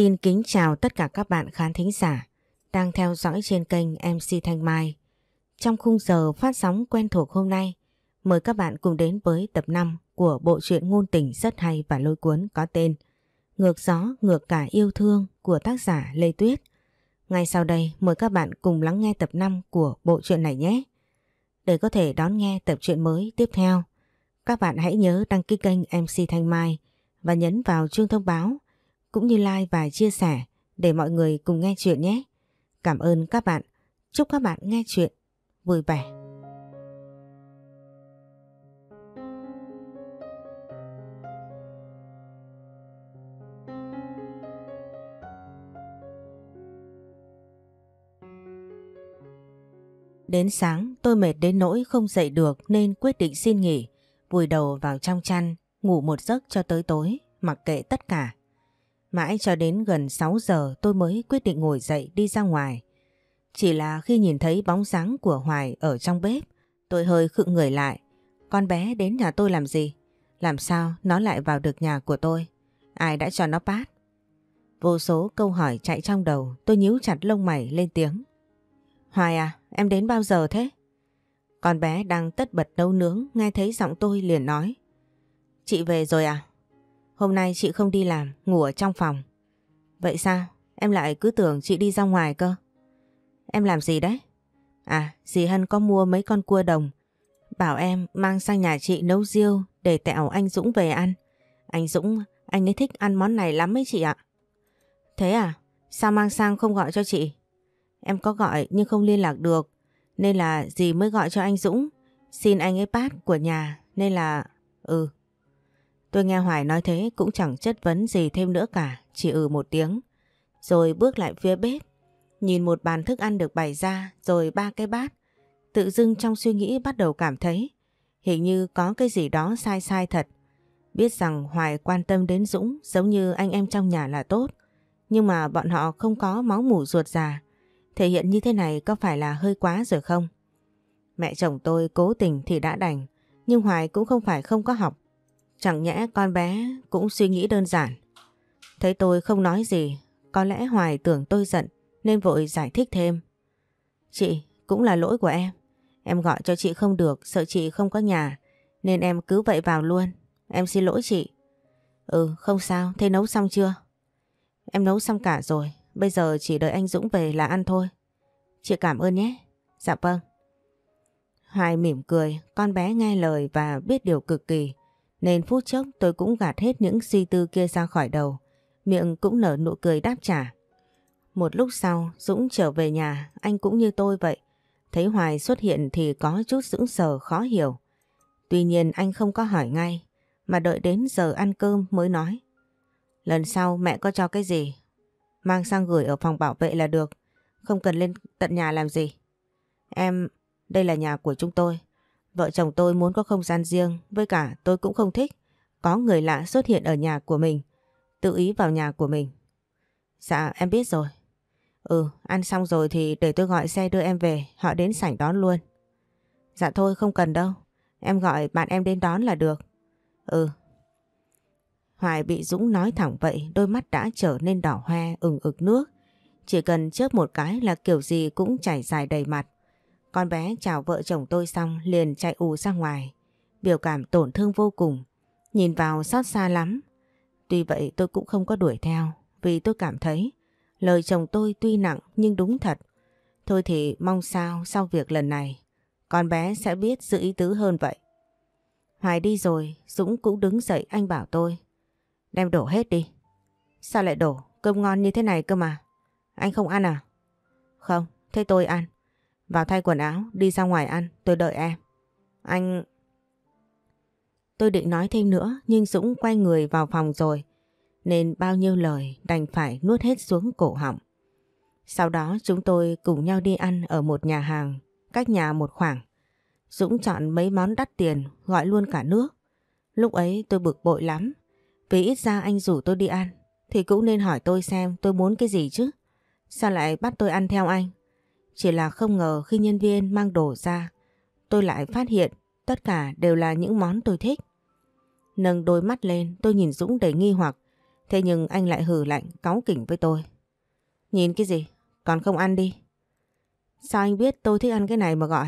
Xin kính chào tất cả các bạn khán thính giả đang theo dõi trên kênh MC Thanh Mai. Trong khung giờ phát sóng quen thuộc hôm nay, mời các bạn cùng đến với tập 5 của bộ truyện ngôn tình rất hay và lôi cuốn có tên Ngược gió ngược cả yêu thương của tác giả Lê Tuyết. Ngay sau đây mời các bạn cùng lắng nghe tập 5 của bộ truyện này nhé. Để có thể đón nghe tập truyện mới tiếp theo, các bạn hãy nhớ đăng ký kênh MC Thanh Mai và nhấn vào chuông thông báo cũng như like và chia sẻ để mọi người cùng nghe chuyện nhé. Cảm ơn các bạn. Chúc các bạn nghe chuyện vui vẻ. Đến sáng tôi mệt đến nỗi không dậy được nên quyết định xin nghỉ, vùi đầu vào trong chăn, ngủ một giấc cho tới tối, mặc kệ tất cả. Mãi cho đến gần 6 giờ tôi mới quyết định ngồi dậy đi ra ngoài. Chỉ là khi nhìn thấy bóng dáng của Hoài ở trong bếp, tôi hơi khựng người lại. Con bé đến nhà tôi làm gì? Làm sao nó lại vào được nhà của tôi? Ai đã cho nó bát? Vô số câu hỏi chạy trong đầu, tôi nhíu chặt lông mày lên tiếng. Hoài à, em đến bao giờ thế? Con bé đang tất bật nấu nướng, nghe thấy giọng tôi liền nói. Chị về rồi à? Hôm nay chị không đi làm, ngủ ở trong phòng. Vậy sao? Em lại cứ tưởng chị đi ra ngoài cơ. Em làm gì đấy? À, dì Hân có mua mấy con cua đồng. Bảo em mang sang nhà chị nấu riêu để tẹo anh Dũng về ăn. Anh Dũng, anh ấy thích ăn món này lắm ấy chị ạ. Thế à? Sao mang sang không gọi cho chị? Em có gọi nhưng không liên lạc được. Nên là dì mới gọi cho anh Dũng. Xin anh ấy bát của nhà. Nên là... Ừ, Tôi nghe Hoài nói thế cũng chẳng chất vấn gì thêm nữa cả, chỉ ừ một tiếng. Rồi bước lại phía bếp, nhìn một bàn thức ăn được bày ra rồi ba cái bát. Tự dưng trong suy nghĩ bắt đầu cảm thấy hình như có cái gì đó sai sai thật. Biết rằng Hoài quan tâm đến Dũng giống như anh em trong nhà là tốt, nhưng mà bọn họ không có máu mủ ruột già. Thể hiện như thế này có phải là hơi quá rồi không? Mẹ chồng tôi cố tình thì đã đành, nhưng Hoài cũng không phải không có học. Chẳng nhẽ con bé cũng suy nghĩ đơn giản. Thấy tôi không nói gì, có lẽ Hoài tưởng tôi giận nên vội giải thích thêm. Chị, cũng là lỗi của em. Em gọi cho chị không được, sợ chị không có nhà, nên em cứ vậy vào luôn. Em xin lỗi chị. Ừ, không sao, thế nấu xong chưa? Em nấu xong cả rồi, bây giờ chỉ đợi anh Dũng về là ăn thôi. Chị cảm ơn nhé. Dạ vâng. Hoài mỉm cười, con bé nghe lời và biết điều cực kỳ. Nên phút chốc tôi cũng gạt hết những suy tư kia ra khỏi đầu, miệng cũng nở nụ cười đáp trả. Một lúc sau, Dũng trở về nhà, anh cũng như tôi vậy. Thấy Hoài xuất hiện thì có chút sững sờ khó hiểu. Tuy nhiên anh không có hỏi ngay, mà đợi đến giờ ăn cơm mới nói. Lần sau mẹ có cho cái gì? Mang sang gửi ở phòng bảo vệ là được, không cần lên tận nhà làm gì. Em, đây là nhà của chúng tôi, Vợ chồng tôi muốn có không gian riêng, với cả tôi cũng không thích. Có người lạ xuất hiện ở nhà của mình, tự ý vào nhà của mình. Dạ, em biết rồi. Ừ, ăn xong rồi thì để tôi gọi xe đưa em về, họ đến sảnh đón luôn. Dạ thôi, không cần đâu. Em gọi bạn em đến đón là được. Ừ. Hoài bị Dũng nói thẳng vậy, đôi mắt đã trở nên đỏ hoe, ửng ực nước. Chỉ cần chớp một cái là kiểu gì cũng chảy dài đầy mặt. Con bé chào vợ chồng tôi xong liền chạy ù ra ngoài. Biểu cảm tổn thương vô cùng. Nhìn vào xót xa lắm. Tuy vậy tôi cũng không có đuổi theo. Vì tôi cảm thấy lời chồng tôi tuy nặng nhưng đúng thật. Thôi thì mong sao sau việc lần này con bé sẽ biết giữ ý tứ hơn vậy. Hoài đi rồi Dũng cũng đứng dậy anh bảo tôi Đem đổ hết đi Sao lại đổ? Cơm ngon như thế này cơ mà. Anh không ăn à? Không, thế tôi ăn. Vào thay quần áo, đi ra ngoài ăn, tôi đợi em. Anh... Tôi định nói thêm nữa nhưng Dũng quay người vào phòng rồi nên bao nhiêu lời đành phải nuốt hết xuống cổ họng. Sau đó chúng tôi cùng nhau đi ăn ở một nhà hàng cách nhà một khoảng. Dũng chọn mấy món đắt tiền gọi luôn cả nước. Lúc ấy tôi bực bội lắm vì ít ra anh rủ tôi đi ăn thì cũng nên hỏi tôi xem tôi muốn cái gì chứ. Sao lại bắt tôi ăn theo anh? Chỉ là không ngờ khi nhân viên mang đồ ra, tôi lại phát hiện tất cả đều là những món tôi thích. Nâng đôi mắt lên tôi nhìn Dũng đầy nghi hoặc, thế nhưng anh lại hử lạnh cáu kỉnh với tôi. Nhìn cái gì? Còn không ăn đi. Sao anh biết tôi thích ăn cái này mà gọi?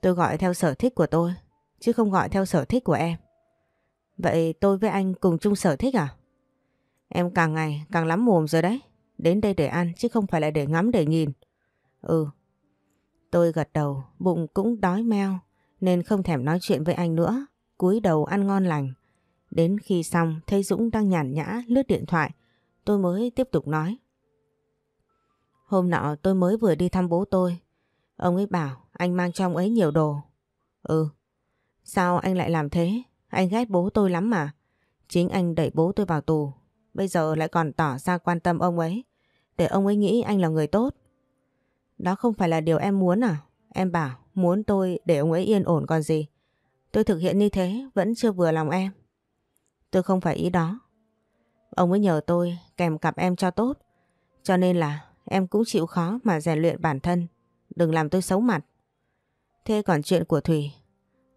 Tôi gọi theo sở thích của tôi, chứ không gọi theo sở thích của em. Vậy tôi với anh cùng chung sở thích à? Em càng ngày càng lắm mồm rồi đấy. Đến đây để ăn chứ không phải là để ngắm để nhìn. Ừ. Tôi gật đầu, bụng cũng đói meo nên không thèm nói chuyện với anh nữa, cúi đầu ăn ngon lành. Đến khi xong thấy Dũng đang nhàn nhã lướt điện thoại, tôi mới tiếp tục nói. Hôm nọ tôi mới vừa đi thăm bố tôi. Ông ấy bảo anh mang trong ấy nhiều đồ. Ừ. Sao anh lại làm thế? Anh ghét bố tôi lắm mà. Chính anh đẩy bố tôi vào tù. Bây giờ lại còn tỏ ra quan tâm ông ấy. Để ông ấy nghĩ anh là người tốt. Đó không phải là điều em muốn à? Em bảo muốn tôi để ông ấy yên ổn còn gì. Tôi thực hiện như thế vẫn chưa vừa lòng em. Tôi không phải ý đó. Ông ấy nhờ tôi kèm cặp em cho tốt. Cho nên là em cũng chịu khó mà rèn luyện bản thân. Đừng làm tôi xấu mặt. Thế còn chuyện của Thủy.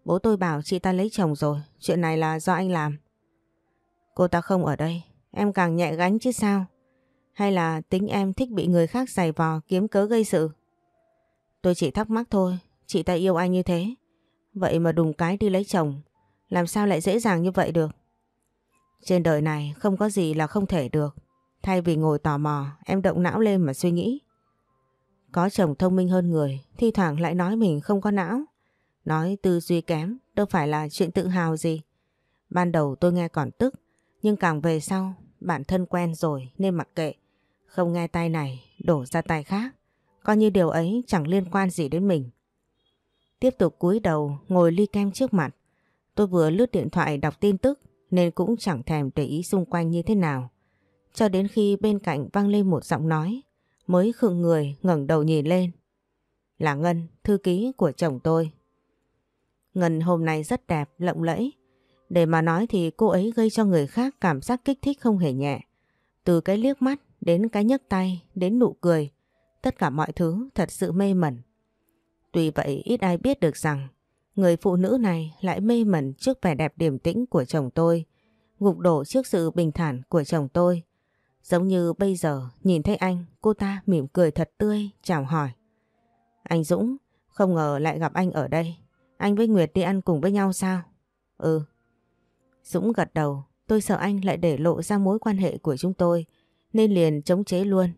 Bố tôi bảo chị ta lấy chồng rồi. Chuyện này là do anh làm. Cô ta không ở đây. Em càng nhẹ gánh chứ sao. Hay là tính em thích bị người khác giày vò kiếm cớ gây sự? Tôi chỉ thắc mắc thôi, chị ta yêu anh như thế. Vậy mà đùng cái đi lấy chồng, làm sao lại dễ dàng như vậy được? Trên đời này không có gì là không thể được. Thay vì ngồi tò mò, em động não lên mà suy nghĩ. Có chồng thông minh hơn người, thi thoảng lại nói mình không có não. Nói tư duy kém, đâu phải là chuyện tự hào gì. Ban đầu tôi nghe còn tức, nhưng càng về sau, bản thân quen rồi nên mặc kệ. Không nghe tay này, đổ ra tay khác, coi như điều ấy chẳng liên quan gì đến mình. Tiếp tục cúi đầu ngồi ly kem trước mặt, tôi vừa lướt điện thoại đọc tin tức nên cũng chẳng thèm để ý xung quanh như thế nào. Cho đến khi bên cạnh vang lên một giọng nói, mới khựng người ngẩng đầu nhìn lên. Là Ngân, thư ký của chồng tôi. Ngân hôm nay rất đẹp, lộng lẫy. Để mà nói thì cô ấy gây cho người khác cảm giác kích thích không hề nhẹ. Từ cái liếc mắt Đến cái nhấc tay, đến nụ cười, tất cả mọi thứ thật sự mê mẩn. Tuy vậy ít ai biết được rằng người phụ nữ này lại mê mẩn trước vẻ đẹp điềm tĩnh của chồng tôi, gục đổ trước sự bình thản của chồng tôi. Giống như bây giờ nhìn thấy anh, cô ta mỉm cười thật tươi, chào hỏi. Anh Dũng, không ngờ lại gặp anh ở đây. Anh với Nguyệt đi ăn cùng với nhau sao? Ừ. Dũng gật đầu, tôi sợ anh lại để lộ ra mối quan hệ của chúng tôi nên liền chống chế luôn.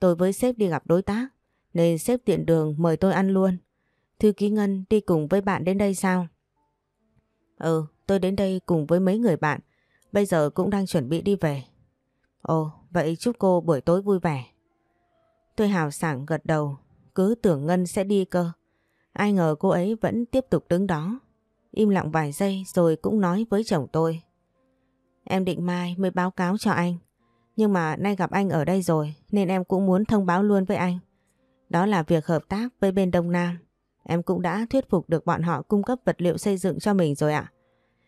Tôi với sếp đi gặp đối tác nên sếp tiện đường mời tôi ăn luôn. Thư ký Ngân đi cùng với bạn đến đây sao? Ừ, tôi đến đây cùng với mấy người bạn, bây giờ cũng đang chuẩn bị đi về. Ồ, vậy chúc cô buổi tối vui vẻ. Tôi hào sảng gật đầu, cứ tưởng Ngân sẽ đi cơ. Ai ngờ cô ấy vẫn tiếp tục đứng đó. Im lặng vài giây rồi cũng nói với chồng tôi. Em định mai mới báo cáo cho anh. Nhưng mà nay gặp anh ở đây rồi nên em cũng muốn thông báo luôn với anh. Đó là việc hợp tác với bên Đông Nam. Em cũng đã thuyết phục được bọn họ cung cấp vật liệu xây dựng cho mình rồi ạ.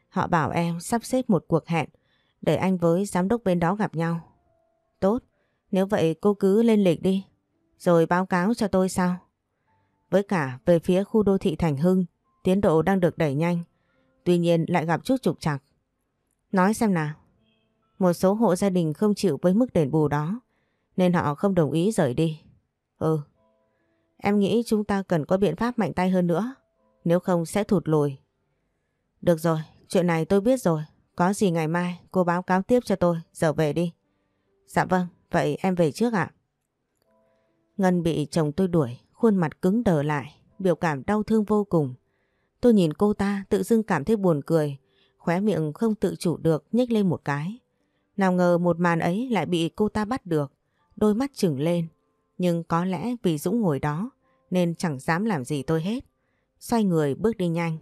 Họ bảo em sắp xếp một cuộc hẹn để anh với giám đốc bên đó gặp nhau. Tốt, nếu vậy cô cứ lên lịch đi, rồi báo cáo cho tôi sau. Với cả về phía khu đô thị Thành Hưng, tiến độ đang được đẩy nhanh, tuy nhiên lại gặp chút trục trặc. Nói xem nào, một số hộ gia đình không chịu với mức đền bù đó nên họ không đồng ý rời đi. Ừ, em nghĩ chúng ta cần có biện pháp mạnh tay hơn nữa, nếu không sẽ thụt lùi. Được rồi, chuyện này tôi biết rồi, có gì ngày mai cô báo cáo tiếp cho tôi, giờ về đi. Dạ vâng, vậy em về trước ạ. Ngân bị chồng tôi đuổi, khuôn mặt cứng đờ lại, biểu cảm đau thương vô cùng. Tôi nhìn cô ta tự dưng cảm thấy buồn cười, khóe miệng không tự chủ được nhếch lên một cái. Nào ngờ một màn ấy lại bị cô ta bắt được, đôi mắt chừng lên. Nhưng có lẽ vì Dũng ngồi đó nên chẳng dám làm gì tôi hết. Xoay người bước đi nhanh.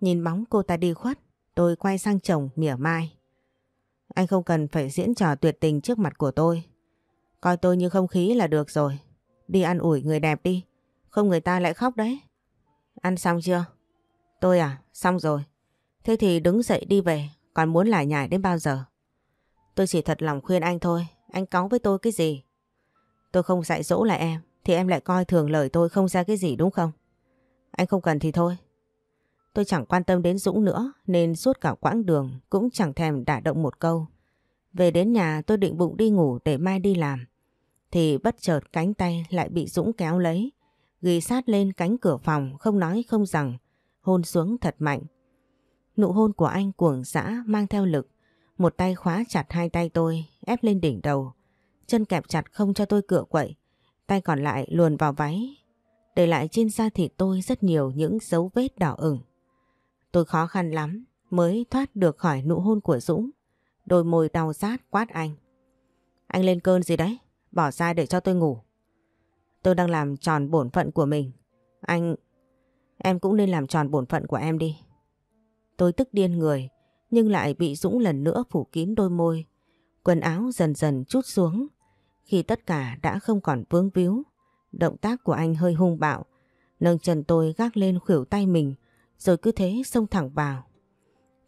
Nhìn bóng cô ta đi khuất, tôi quay sang chồng mỉa mai. Anh không cần phải diễn trò tuyệt tình trước mặt của tôi. Coi tôi như không khí là được rồi. Đi ăn ủi người đẹp đi, không người ta lại khóc đấy. Ăn xong chưa? Tôi à, xong rồi. Thế thì đứng dậy đi về, còn muốn lại nhải đến bao giờ? Tôi chỉ thật lòng khuyên anh thôi, anh cáu với tôi cái gì? Tôi không dạy dỗ lại em, thì em lại coi thường lời tôi không ra cái gì đúng không? Anh không cần thì thôi. Tôi chẳng quan tâm đến Dũng nữa nên suốt cả quãng đường cũng chẳng thèm đả động một câu. Về đến nhà tôi định bụng đi ngủ để mai đi làm. Thì bất chợt cánh tay lại bị Dũng kéo lấy, ghi sát lên cánh cửa phòng không nói không rằng, hôn xuống thật mạnh. Nụ hôn của anh cuồng dã mang theo lực một tay khóa chặt hai tay tôi, ép lên đỉnh đầu. Chân kẹp chặt không cho tôi cựa quậy, tay còn lại luồn vào váy. Để lại trên da thịt tôi rất nhiều những dấu vết đỏ ửng. Tôi khó khăn lắm mới thoát được khỏi nụ hôn của Dũng. Đôi môi đau rát quát anh. Anh lên cơn gì đấy? Bỏ ra để cho tôi ngủ. Tôi đang làm tròn bổn phận của mình. Anh... Em cũng nên làm tròn bổn phận của em đi. Tôi tức điên người, nhưng lại bị Dũng lần nữa phủ kín đôi môi. Quần áo dần dần chút xuống, khi tất cả đã không còn vướng víu. Động tác của anh hơi hung bạo, nâng chân tôi gác lên khuỷu tay mình, rồi cứ thế xông thẳng vào.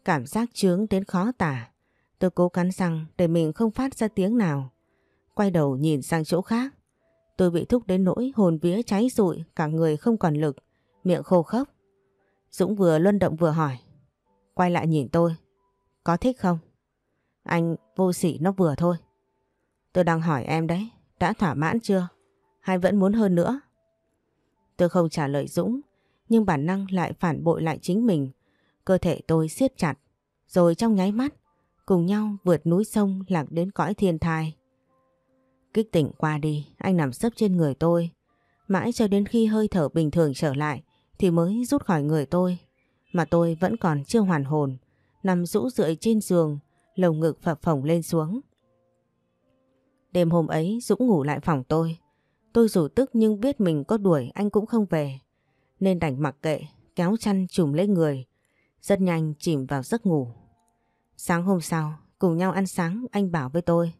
Cảm giác chướng đến khó tả, tôi cố cắn răng để mình không phát ra tiếng nào. Quay đầu nhìn sang chỗ khác, tôi bị thúc đến nỗi hồn vía cháy rụi, cả người không còn lực, miệng khô khốc. Dũng vừa luân động vừa hỏi, quay lại nhìn tôi. Có thích không? Anh vô sỉ nó vừa thôi. Tôi đang hỏi em đấy, đã thỏa mãn chưa? Hay vẫn muốn hơn nữa? Tôi không trả lời Dũng, nhưng bản năng lại phản bội lại chính mình. Cơ thể tôi siết chặt, rồi trong nháy mắt, cùng nhau vượt núi sông lạc đến cõi thiên thai. Kích tỉnh qua đi, anh nằm sấp trên người tôi. Mãi cho đến khi hơi thở bình thường trở lại thì mới rút khỏi người tôi. Mà tôi vẫn còn chưa hoàn hồn nằm rũ rượi trên giường, lồng ngực phập phồng lên xuống. Đêm hôm ấy Dũng ngủ lại phòng tôi. Tôi dù tức nhưng biết mình có đuổi anh cũng không về. Nên đành mặc kệ, kéo chăn trùm lấy người. Rất nhanh chìm vào giấc ngủ. Sáng hôm sau, cùng nhau ăn sáng anh bảo với tôi.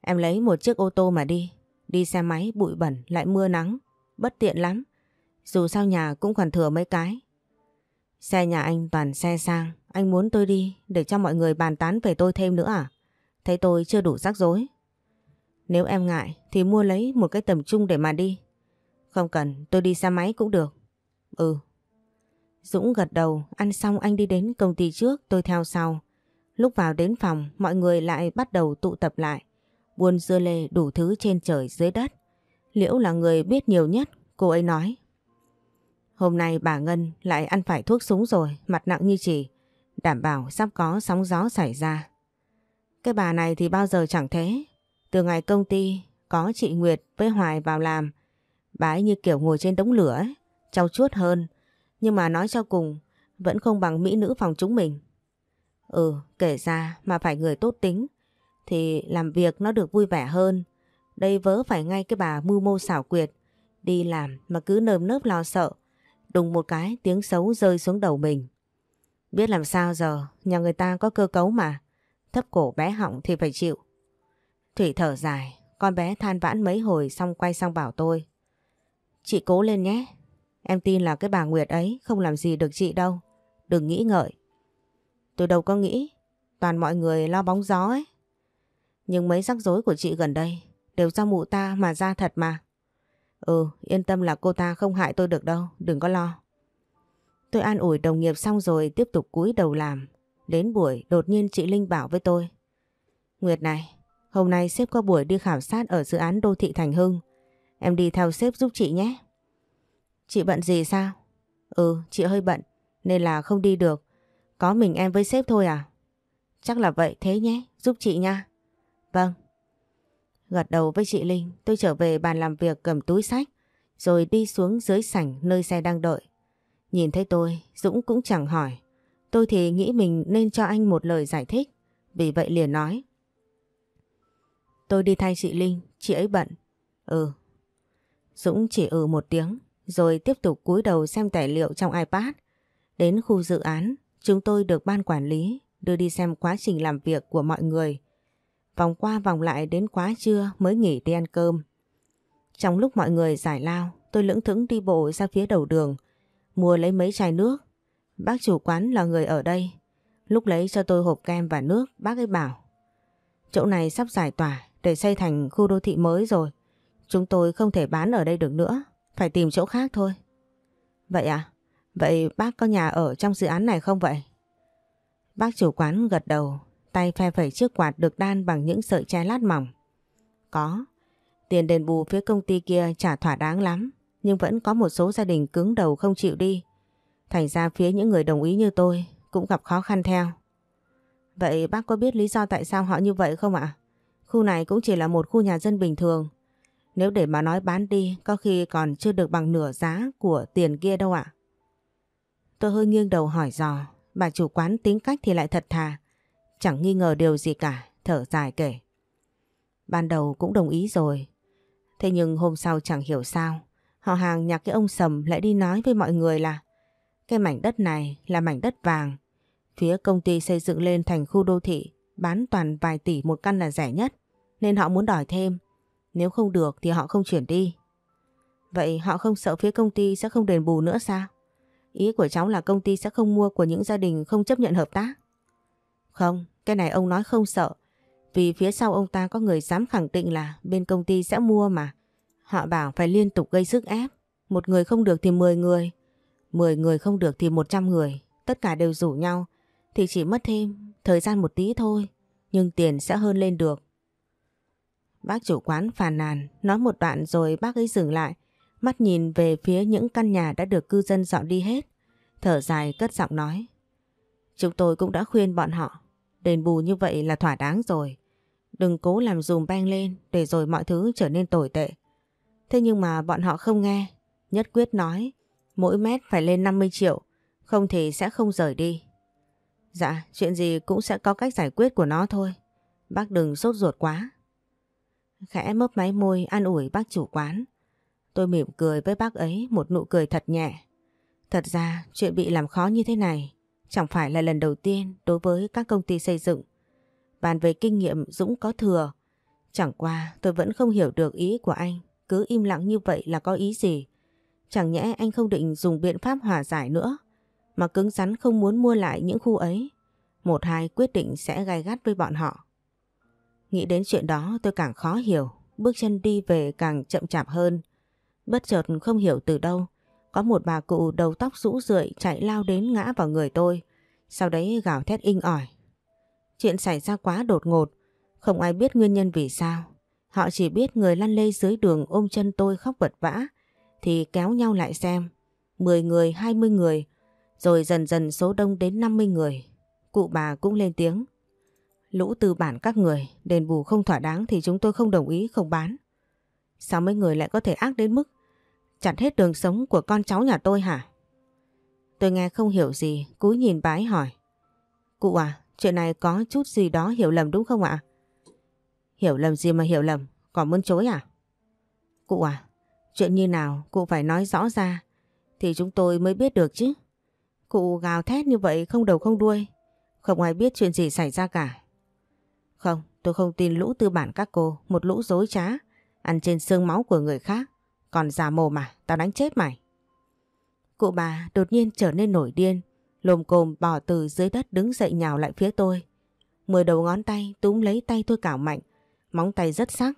Em lấy một chiếc ô tô mà đi. Đi xe máy bụi bẩn lại mưa nắng. Bất tiện lắm. Dù sao nhà cũng còn thừa mấy cái. Xe nhà anh toàn xe sang. Anh muốn tôi đi để cho mọi người bàn tán về tôi thêm nữa à? Thấy tôi chưa đủ rắc rối. Nếu em ngại thì mua lấy một cái tầm trung để mà đi. Không cần, tôi đi xe máy cũng được. Ừ. Dũng gật đầu, ăn xong anh đi đến công ty trước, tôi theo sau. Lúc vào đến phòng, mọi người lại bắt đầu tụ tập lại. Buôn dưa lê đủ thứ trên trời dưới đất. Liễu là người biết nhiều nhất, cô ấy nói. Hôm nay bà Ngân lại ăn phải thuốc súng rồi, mặt nặng như chỉ đảm bảo sắp có sóng gió xảy ra. Cái bà này thì bao giờ chẳng thế. Từ ngày công ty có chị Nguyệt với Hoài vào làm, bà ấy như kiểu ngồi trên đống lửa ấy, trau chuốt hơn. Nhưng mà nói cho cùng, vẫn không bằng mỹ nữ phòng chúng mình. Ừ, kể ra mà phải người tốt tính, thì làm việc nó được vui vẻ hơn. Đây vớ phải ngay cái bà mưu mô xảo quyệt, đi làm mà cứ nơm nớp lo sợ. Đùng một cái tiếng xấu rơi xuống đầu mình. Biết làm sao giờ, nhà người ta có cơ cấu mà. Thấp cổ bé họng thì phải chịu. Thủy thở dài, con bé than vãn mấy hồi xong quay sang bảo tôi. Chị cố lên nhé, em tin là cái bà Nguyệt ấy không làm gì được chị đâu. Đừng nghĩ ngợi. Tôi đâu có nghĩ, toàn mọi người lo bóng gió ấy. Nhưng mấy rắc rối của chị gần đây đều do mụ ta mà ra thật mà. Ừ, yên tâm là cô ta không hại tôi được đâu, đừng có lo. Tôi an ủi đồng nghiệp xong rồi tiếp tục cúi đầu làm. Đến buổi đột nhiên chị Linh bảo với tôi. Nguyệt này, hôm nay sếp có buổi đi khảo sát ở dự án đô thị Thành Hưng. Em đi theo sếp giúp chị nhé. Chị bận gì sao? Ừ, chị hơi bận, nên là không đi được. Có mình em với sếp thôi à? Chắc là vậy thế nhé, giúp chị nha. Vâng. Gật đầu với chị Linh, tôi trở về bàn làm việc cầm túi sách, rồi đi xuống dưới sảnh nơi xe đang đợi. Nhìn thấy tôi, Dũng cũng chẳng hỏi. Tôi thì nghĩ mình nên cho anh một lời giải thích, vì vậy liền nói. Tôi đi thay chị Linh, chị ấy bận. Ừ. Dũng chỉ ừ một tiếng, rồi tiếp tục cúi đầu xem tài liệu trong iPad. Đến khu dự án, chúng tôi được ban quản lý đưa đi xem quá trình làm việc của mọi người. Vòng qua vòng lại đến quá trưa mới nghỉ đi ăn cơm. Trong lúc mọi người giải lao, tôi lững thững đi bộ ra phía đầu đường, mua lấy mấy chai nước. Bác chủ quán là người ở đây. Lúc lấy cho tôi hộp kem và nước, bác ấy bảo. Chỗ này sắp giải tỏa để xây thành khu đô thị mới rồi. Chúng tôi không thể bán ở đây được nữa, phải tìm chỗ khác thôi. Vậy à? Vậy bác có nhà ở trong dự án này không vậy? Bác chủ quán gật đầu, tay phe phẩy chiếc quạt được đan bằng những sợi che lát mỏng. Có, tiền đền bù phía công ty kia trả thỏa đáng lắm nhưng vẫn có một số gia đình cứng đầu không chịu đi. Thành ra phía những người đồng ý như tôi cũng gặp khó khăn theo. Vậy bác có biết lý do tại sao họ như vậy không ạ? Khu này cũng chỉ là một khu nhà dân bình thường. Nếu để mà nói bán đi có khi còn chưa được bằng nửa giá của tiền kia đâu ạ. Tôi hơi nghiêng đầu hỏi dò, bà chủ quán tính cách thì lại thật thà. Chẳng nghi ngờ điều gì cả, thở dài kể. Ban đầu cũng đồng ý rồi. Thế nhưng hôm sau chẳng hiểu sao. Họ hàng nhà cái ông Sầm lại đi nói với mọi người là cái mảnh đất này là mảnh đất vàng. Phía công ty xây dựng lên thành khu đô thị, bán toàn vài tỷ một căn là rẻ nhất, nên họ muốn đòi thêm. Nếu không được thì họ không chuyển đi. Vậy họ không sợ phía công ty sẽ không đền bù nữa sao? Ý của cháu là công ty sẽ không mua của những gia đình không chấp nhận hợp tác. Không, cái này ông nói không sợ. Vì phía sau ông ta có người dám khẳng định là bên công ty sẽ mua mà. Họ bảo phải liên tục gây sức ép. Một người không được thì 10 người. 10 người không được thì 100 người. Tất cả đều rủ nhau. Thì chỉ mất thêm thời gian một tí thôi. Nhưng tiền sẽ hơn lên được. Bác chủ quán phàn nàn. Nói một đoạn rồi bác ấy dừng lại. Mắt nhìn về phía những căn nhà đã được cư dân dọn đi hết. Thở dài cất giọng nói. Chúng tôi cũng đã khuyên bọn họ. Đền bù như vậy là thỏa đáng rồi. Đừng cố làm dùm beng lên để rồi mọi thứ trở nên tồi tệ. Thế nhưng mà bọn họ không nghe. Nhất quyết nói, mỗi mét phải lên 50 triệu, không thì sẽ không rời đi. Dạ, chuyện gì cũng sẽ có cách giải quyết của nó thôi. Bác đừng sốt ruột quá. Khẽ mấp máy môi an ủi bác chủ quán. Tôi mỉm cười với bác ấy một nụ cười thật nhẹ. Thật ra chuyện bị làm khó như thế này chẳng phải là lần đầu tiên đối với các công ty xây dựng. Bàn về kinh nghiệm Dũng có thừa. Chẳng qua tôi vẫn không hiểu được ý của anh cứ im lặng như vậy là có ý gì? Chẳng nhẽ anh không định dùng biện pháp hòa giải nữa, mà cứng rắn không muốn mua lại những khu ấy. Một hai quyết định sẽ gai gắt với bọn họ. Nghĩ đến chuyện đó tôi càng khó hiểu, bước chân đi về càng chậm chạp hơn. Bất chợt không hiểu từ đâu, có một bà cụ đầu tóc rũ rượi chạy lao đến ngã vào người tôi, sau đấy gào thét inh ỏi. Chuyện xảy ra quá đột ngột, không ai biết nguyên nhân vì sao, Họ chỉ biết người lăn lê dưới đường ôm chân tôi khóc vật vã thì kéo nhau lại xem. 10 người, 20 người, rồi dần dần số đông đến 50 người. Cụ bà cũng lên tiếng. Lũ tư bản các người, đền bù không thỏa đáng thì chúng tôi không đồng ý không bán. Sao mấy người lại có thể ác đến mức chặt hết đường sống của con cháu nhà tôi hả? Tôi nghe không hiểu gì, cúi nhìn bái hỏi. Cụ à, chuyện này có chút gì đó hiểu lầm đúng không ạ? Hiểu lầm gì mà hiểu lầm, còn muốn chối à? Cụ à, chuyện như nào cụ phải nói rõ ra thì chúng tôi mới biết được chứ. Cụ gào thét như vậy không đầu không đuôi, không ai biết chuyện gì xảy ra cả. Không, tôi không tin lũ tư bản các cô, một lũ dối trá, ăn trên xương máu của người khác, còn già mồ mà, tao đánh chết mày. Cụ bà đột nhiên trở nên nổi điên, lồm cồm bỏ từ dưới đất đứng dậy nhào lại phía tôi. Mười đầu ngón tay túm lấy tay tôi cào mạnh, móng tay rất sắc.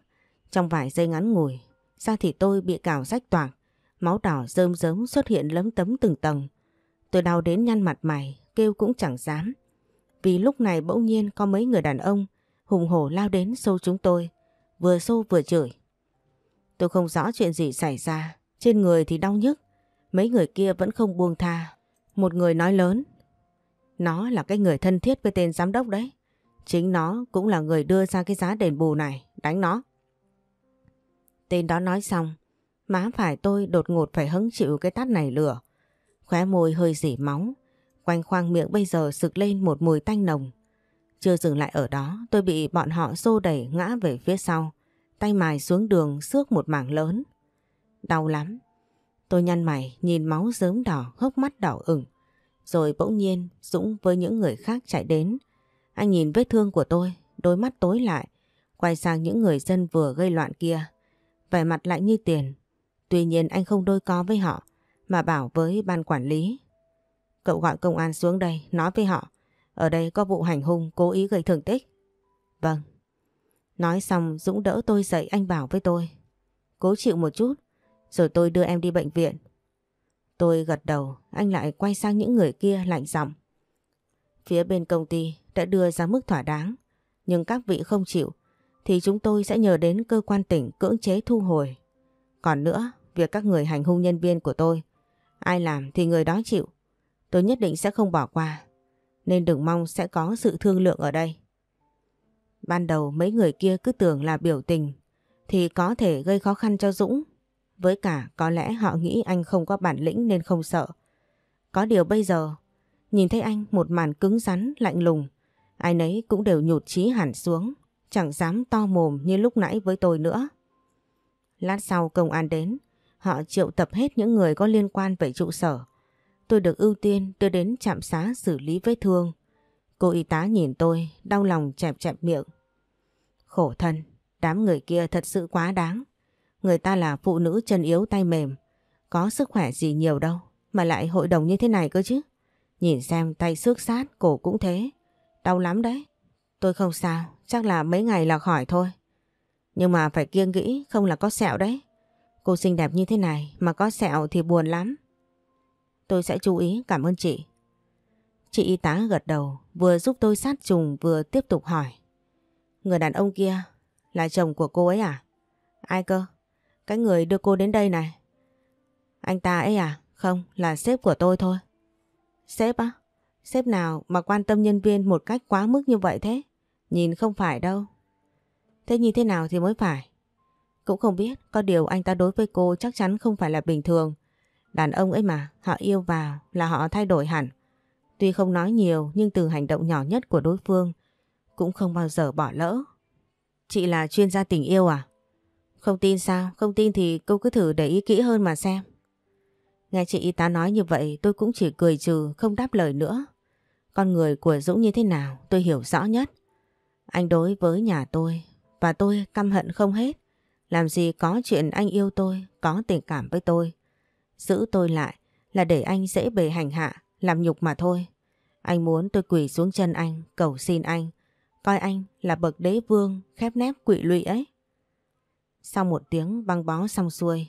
Trong vài giây ngắn ngủi, da thịt tôi bị cào rách toạc, máu đỏ rơm rớm xuất hiện lấm tấm từng tầng. Tôi đau đến nhăn mặt mày, kêu cũng chẳng dám. Vì lúc này bỗng nhiên có mấy người đàn ông hùng hổ lao đến xô chúng tôi, vừa xô vừa chửi. Tôi không rõ chuyện gì xảy ra, trên người thì đau nhức, mấy người kia vẫn không buông tha. Một người nói lớn, nó là cái người thân thiết với tên giám đốc đấy. Chính nó cũng là người đưa ra cái giá đền bù này, đánh nó. Tên đó nói xong, má phải tôi đột ngột phải hứng chịu cái tát này lửa. Khóe môi hơi dỉ máu, quanh khoang miệng bây giờ sực lên một mùi tanh nồng. Chưa dừng lại ở đó, tôi bị bọn họ xô đẩy ngã về phía sau, tay mài xuống đường xước một mảng lớn. Đau lắm. Tôi nhăn mày nhìn máu dớm đỏ hốc mắt đỏ ửng. Rồi bỗng nhiên Dũng với những người khác chạy đến anh nhìn vết thương của tôi, đôi mắt tối lại, quay sang những người dân vừa gây loạn kia. Vẻ mặt lại như tiền. Tuy nhiên anh không đôi co với họ, mà bảo với ban quản lý. Cậu gọi công an xuống đây, nói với họ. Ở đây có vụ hành hung cố ý gây thương tích. Vâng. Nói xong Dũng đỡ tôi dậy anh bảo với tôi. Cố chịu một chút, rồi tôi đưa em đi bệnh viện. Tôi gật đầu, anh lại quay sang những người kia lạnh giọng. Phía bên công ty, đã đưa ra mức thỏa đáng, nhưng các vị không chịu thì chúng tôi sẽ nhờ đến cơ quan tỉnh cưỡng chế thu hồi. Còn nữa, việc các người hành hung nhân viên của tôi, ai làm thì người đó chịu. Tôi nhất định sẽ không bỏ qua, nên đừng mong sẽ có sự thương lượng ở đây. Ban đầu mấy người kia cứ tưởng là biểu tình thì có thể gây khó khăn cho Dũng. Với cả có lẽ họ nghĩ anh không có bản lĩnh nên không sợ. Có điều bây giờ, nhìn thấy anh một màn cứng rắn, lạnh lùng, Ai nấy cũng đều nhụt chí hẳn xuống, chẳng dám to mồm như lúc nãy với tôi nữa. Lát sau công an đến, họ triệu tập hết những người có liên quan về trụ sở. Tôi được ưu tiên đưa đến trạm xá xử lý vết thương. Cô y tá nhìn tôi, đau lòng chẹp chẹp miệng. Khổ thân, đám người kia thật sự quá đáng. Người ta là phụ nữ chân yếu tay mềm, có sức khỏe gì nhiều đâu, mà lại hội đồng như thế này cơ chứ. Nhìn xem tay xước sát, cổ cũng thế. Đau lắm đấy. Tôi không sao, chắc là mấy ngày là khỏi thôi. Nhưng mà phải kiêng nghĩ, không là có sẹo đấy. Cô xinh đẹp như thế này mà có sẹo thì buồn lắm. Tôi sẽ chú ý, cảm ơn chị. Chị y tá gật đầu, vừa giúp tôi sát trùng vừa tiếp tục hỏi. Người đàn ông kia là chồng của cô ấy à? Ai cơ? Cái người đưa cô đến đây này. Anh ta ấy à? Không, là sếp của tôi thôi. Sếp á? Sếp nào mà quan tâm nhân viên một cách quá mức như vậy thế? Nhìn không phải đâu. Thế như thế nào thì mới phải? Cũng không biết, có điều anh ta đối với cô chắc chắn không phải là bình thường. Đàn ông ấy mà, họ yêu vào là họ thay đổi hẳn. Tuy không nói nhiều nhưng từ hành động nhỏ nhất của đối phương cũng không bao giờ bỏ lỡ. Chị là chuyên gia tình yêu à? Không tin sao? Không tin thì cô cứ thử để ý kỹ hơn mà xem. Nghe chị y tá nói như vậy tôi cũng chỉ cười trừ không đáp lời nữa. Con người của Dũng như thế nào tôi hiểu rõ nhất. Anh đối với nhà tôi và tôi căm hận không hết. Làm gì có chuyện anh yêu tôi, có tình cảm với tôi. Giữ tôi lại là để anh dễ bề hành hạ, làm nhục mà thôi. Anh muốn tôi quỳ xuống chân anh, cầu xin anh. Coi anh là bậc đế vương, khép nép quỵ lụy ấy. Sau một tiếng băng bó xong xuôi,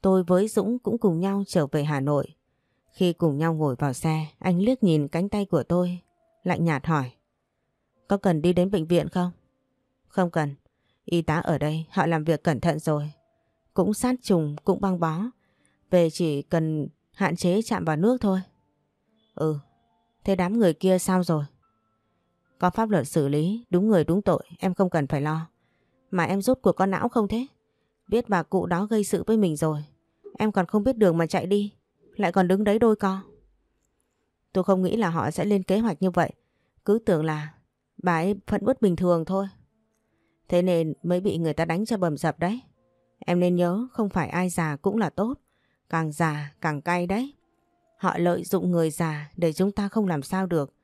tôi với Dũng cũng cùng nhau trở về Hà Nội. Khi cùng nhau ngồi vào xe, anh liếc nhìn cánh tay của tôi, lạnh nhạt hỏi. Có cần đi đến bệnh viện không? Không cần. Y tá ở đây, họ làm việc cẩn thận rồi. Cũng sát trùng, cũng băng bó. Về chỉ cần hạn chế chạm vào nước thôi. Ừ, thế đám người kia sao rồi? Có pháp luật xử lý, đúng người đúng tội, em không cần phải lo. Mà em rút cuộc con não không thế? Biết bà cụ đó gây sự với mình rồi. Em còn không biết đường mà chạy đi lại còn đứng đấy đôi co. Tôi không nghĩ là họ sẽ lên kế hoạch như vậy. Cứ tưởng là bà ấy phận uất bình thường thôi. Thế nên mới bị người ta đánh cho bầm dập đấy. Em nên nhớ không phải ai già cũng là tốt. Càng già càng cay đấy. Họ lợi dụng người già để chúng ta không làm sao được.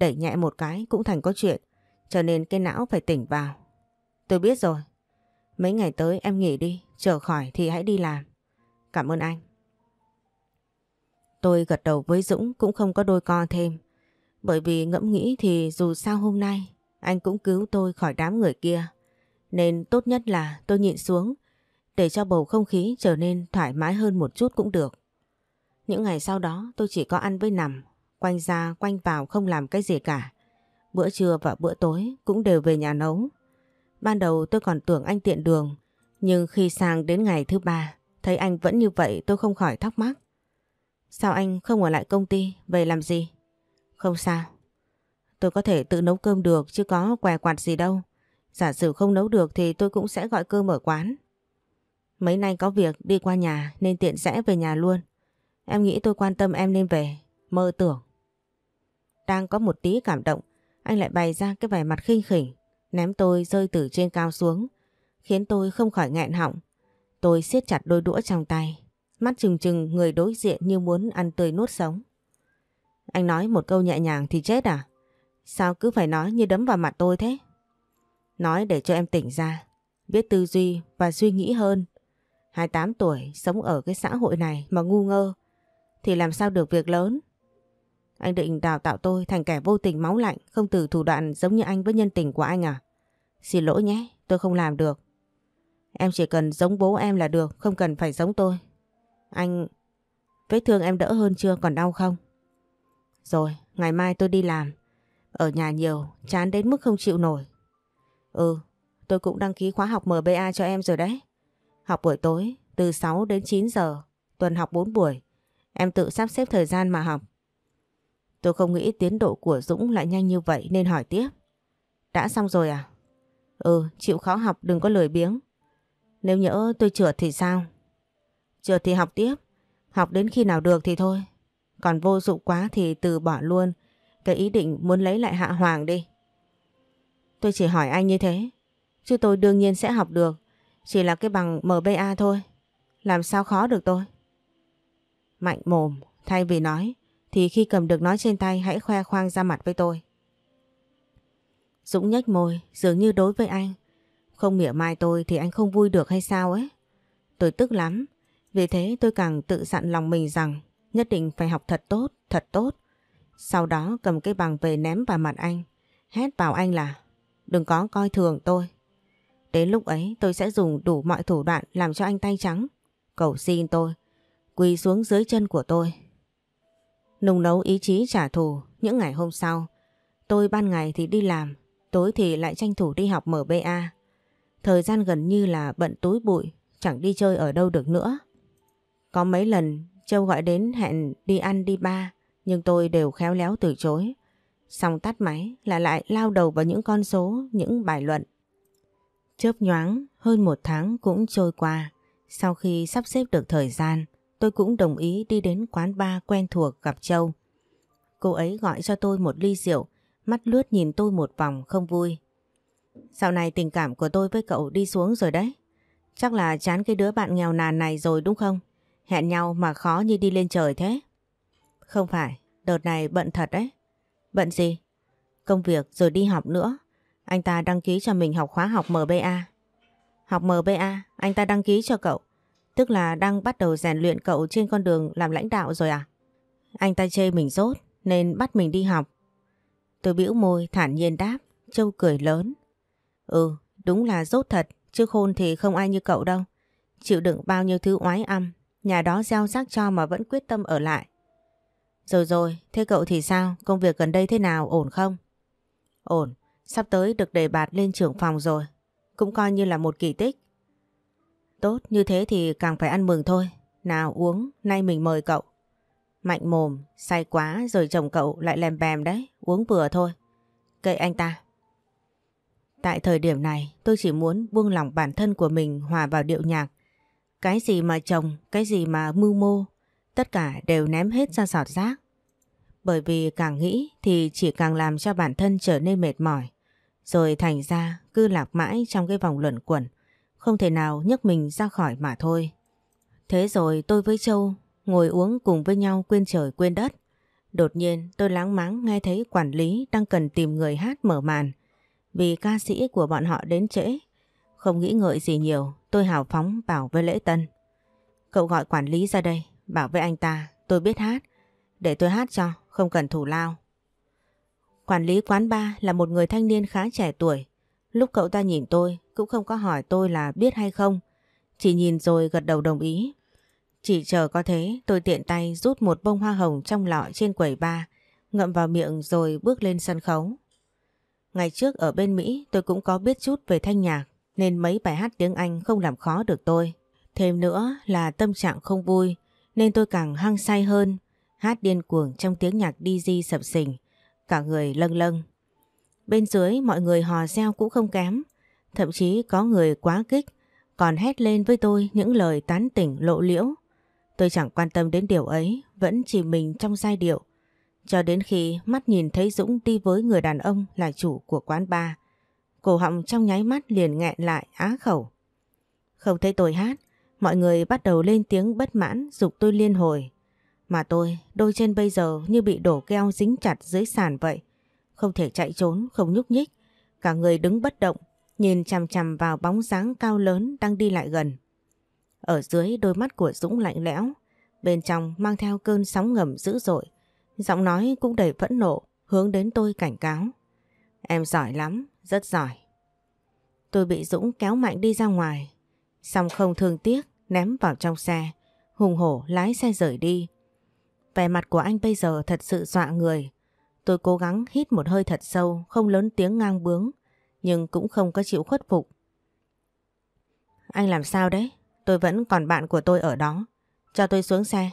Đẩy nhẹ một cái cũng thành có chuyện. Cho nên cái não phải tỉnh vào. Tôi biết rồi. Mấy ngày tới em nghỉ đi. trở khỏi thì hãy đi làm. Cảm ơn anh. Tôi gật đầu với Dũng cũng không có đôi co thêm. Bởi vì ngẫm nghĩ thì dù sao hôm nay anh cũng cứu tôi khỏi đám người kia. Nên tốt nhất là tôi nhịn xuống để cho bầu không khí trở nên thoải mái hơn một chút cũng được. Những ngày sau đó tôi chỉ có ăn với nằm, quanh ra quanh vào không làm cái gì cả. Bữa trưa và bữa tối cũng đều về nhà nấu. Ban đầu tôi còn tưởng anh tiện đường, nhưng khi sang đến ngày thứ ba, thấy anh vẫn như vậy tôi không khỏi thắc mắc. Sao anh không ở lại công ty, về làm gì? Không sao. Tôi có thể tự nấu cơm được chứ có què quạt gì đâu. Giả sử không nấu được thì tôi cũng sẽ gọi cơm ở quán. Mấy nay có việc đi qua nhà nên tiện rẽ về nhà luôn. Em nghĩ tôi quan tâm em nên về, mơ tưởng. Đang có một tí cảm động, anh lại bày ra cái vẻ mặt khinh khỉnh, ném tôi rơi từ trên cao xuống, khiến tôi không khỏi nghẹn họng. Tôi siết chặt đôi đũa trong tay, mắt trừng trừng người đối diện như muốn ăn tươi nuốt sống. Anh nói một câu nhẹ nhàng thì chết à? Sao cứ phải nói như đấm vào mặt tôi thế? Nói để cho em tỉnh ra, biết tư duy và suy nghĩ hơn. 28 tuổi sống ở cái xã hội này mà ngu ngơ thì làm sao được việc lớn. Anh định đào tạo tôi thành kẻ vô tình máu lạnh, không từ thủ đoạn giống như anh với nhân tình của anh à? Xin lỗi nhé, tôi không làm được. Em chỉ cần giống bố em là được, không cần phải giống tôi. Anh... Vết thương em đỡ hơn chưa còn đau không? Rồi, ngày mai tôi đi làm. Ở nhà nhiều, chán đến mức không chịu nổi. Ừ, tôi cũng đăng ký khóa học MBA cho em rồi đấy. Học buổi tối, từ 6 đến 9 giờ, tuần học 4 buổi. Em tự sắp xếp thời gian mà học. Tôi không nghĩ tiến độ của Dũng lại nhanh như vậy nên hỏi tiếp. Đã xong rồi à? Ừ, chịu khó học đừng có lười biếng. Nếu nhỡ tôi trượt thì sao? Trượt thì học tiếp, học đến khi nào được thì thôi. Còn vô dụng quá thì từ bỏ luôn cái ý định muốn lấy lại Hạ Hoàng đi. Tôi chỉ hỏi anh như thế, chứ tôi đương nhiên sẽ học được, chỉ là cái bằng MBA thôi. Làm sao khó được tôi? Mạnh mồm, thay vì nói, thì khi cầm được nó trên tay hãy khoe khoang ra mặt với tôi. Dũng nhếch môi, dường như đối với anh. Không mỉa mai tôi thì anh không vui được hay sao ấy. Tôi tức lắm, vì thế tôi càng tự dặn lòng mình rằng nhất định phải học thật tốt, thật tốt. Sau đó cầm cái bằng về ném vào mặt anh, hét vào anh là đừng có coi thường tôi. Đến lúc ấy tôi sẽ dùng đủ mọi thủ đoạn làm cho anh tay trắng. Cầu xin tôi, quỳ xuống dưới chân của tôi. Nung nấu ý chí trả thù những ngày hôm sau. Tôi ban ngày thì đi làm, tối thì lại tranh thủ đi học MBA. Thời gian gần như là bận túi bụi, chẳng đi chơi ở đâu được nữa. Có mấy lần Châu gọi đến hẹn đi ăn đi ba nhưng tôi đều khéo léo từ chối. Xong tắt máy là lại lao đầu vào những con số, những bài luận. Chớp nhoáng, hơn một tháng cũng trôi qua. Sau khi sắp xếp được thời gian, tôi cũng đồng ý đi đến quán ba quen thuộc gặp Châu. Cô ấy gọi cho tôi một ly rượu, mắt lướt nhìn tôi một vòng không vui. Sau này tình cảm của tôi với cậu đi xuống rồi đấy. Chắc là chán cái đứa bạn nghèo nàn này rồi đúng không? Hẹn nhau mà khó như đi lên trời thế. Không phải, đợt này bận thật đấy. Bận gì? Công việc rồi đi học nữa. Anh ta đăng ký cho mình học khóa học MBA. Học MBA, anh ta đăng ký cho cậu. Tức là đang bắt đầu rèn luyện cậu trên con đường làm lãnh đạo rồi à? Anh ta chê mình rốt nên bắt mình đi học. Tôi bĩu môi thản nhiên đáp, Châu cười lớn. Ừ, đúng là rốt thật, chứ khôn thì không ai như cậu đâu. Chịu đựng bao nhiêu thứ oái âm nhà đó gieo rác cho mà vẫn quyết tâm ở lại. Rồi rồi, thế cậu thì sao? Công việc gần đây thế nào? Ổn không? Ổn, sắp tới được đề bạt lên trưởng phòng rồi. Cũng coi như là một kỳ tích. Tốt, như thế thì càng phải ăn mừng thôi. Nào uống, nay mình mời cậu. Mạnh mồm, say quá rồi chồng cậu lại lèm bèm đấy, uống vừa thôi. Kệ anh ta. Tại thời điểm này, tôi chỉ muốn buông lòng bản thân của mình hòa vào điệu nhạc cái gì mà trồng, cái gì mà mưu mô, tất cả đều ném hết ra giọt rác. Bởi vì càng nghĩ thì chỉ càng làm cho bản thân trở nên mệt mỏi. Rồi thành ra cứ lạc mãi trong cái vòng luẩn quẩn, không thể nào nhấc mình ra khỏi mà thôi. Thế rồi tôi với Châu ngồi uống cùng với nhau quên trời quên đất. Đột nhiên tôi láng máng nghe thấy quản lý đang cần tìm người hát mở màn. Vì ca sĩ của bọn họ đến trễ không nghĩ ngợi gì nhiều, tôi hào phóng bảo với Lễ Tân. Cậu gọi quản lý ra đây, bảo với anh ta, tôi biết hát. Để tôi hát cho, không cần thủ lao. Quản lý quán ba là một người thanh niên khá trẻ tuổi. Lúc cậu ta nhìn tôi, cũng không có hỏi tôi là biết hay không. Chỉ nhìn rồi gật đầu đồng ý. Chỉ chờ có thế, tôi tiện tay rút một bông hoa hồng trong lọ trên quầy bar, ngậm vào miệng rồi bước lên sân khấu. Ngày trước ở bên Mỹ tôi cũng có biết chút về thanh nhạc, nên mấy bài hát tiếng Anh không làm khó được tôi. Thêm nữa là tâm trạng không vui nên tôi càng hăng say hơn, hát điên cuồng trong tiếng nhạc DJ sập sình, cả người lâng lâng. Bên dưới mọi người hò reo cũng không kém, thậm chí có người quá kích còn hét lên với tôi những lời tán tỉnh lộ liễu. Tôi chẳng quan tâm đến điều ấy, vẫn chỉ mình trong giai điệu. Cho đến khi mắt nhìn thấy Dũng đi với người đàn ông là chủ của quán bar, Cổ họng trong nháy mắt liền nghẹn lại á khẩu. Không thấy tôi hát, mọi người bắt đầu lên tiếng bất mãn dục tôi liên hồi. Mà tôi, đôi chân bây giờ như bị đổ keo dính chặt dưới sàn vậy. Không thể chạy trốn, không nhúc nhích. Cả người đứng bất động, nhìn chằm chằm vào bóng dáng cao lớn đang đi lại gần. Ở dưới đôi mắt của Dũng lạnh lẽo, bên trong mang theo cơn sóng ngầm dữ dội. Giọng nói cũng đầy phẫn nộ, hướng đến tôi cảnh cáo. Em giỏi lắm, rất giỏi. Tôi bị Dũng kéo mạnh đi ra ngoài, xong không thương tiếc ném vào trong xe, hùng hổ lái xe rời đi. Vẻ mặt của anh bây giờ thật sự dọa người. Tôi cố gắng hít một hơi thật sâu, không lớn tiếng ngang bướng, nhưng cũng không có chịu khuất phục. Anh làm sao đấy? Tôi vẫn còn bạn của tôi ở đó. Cho tôi xuống xe.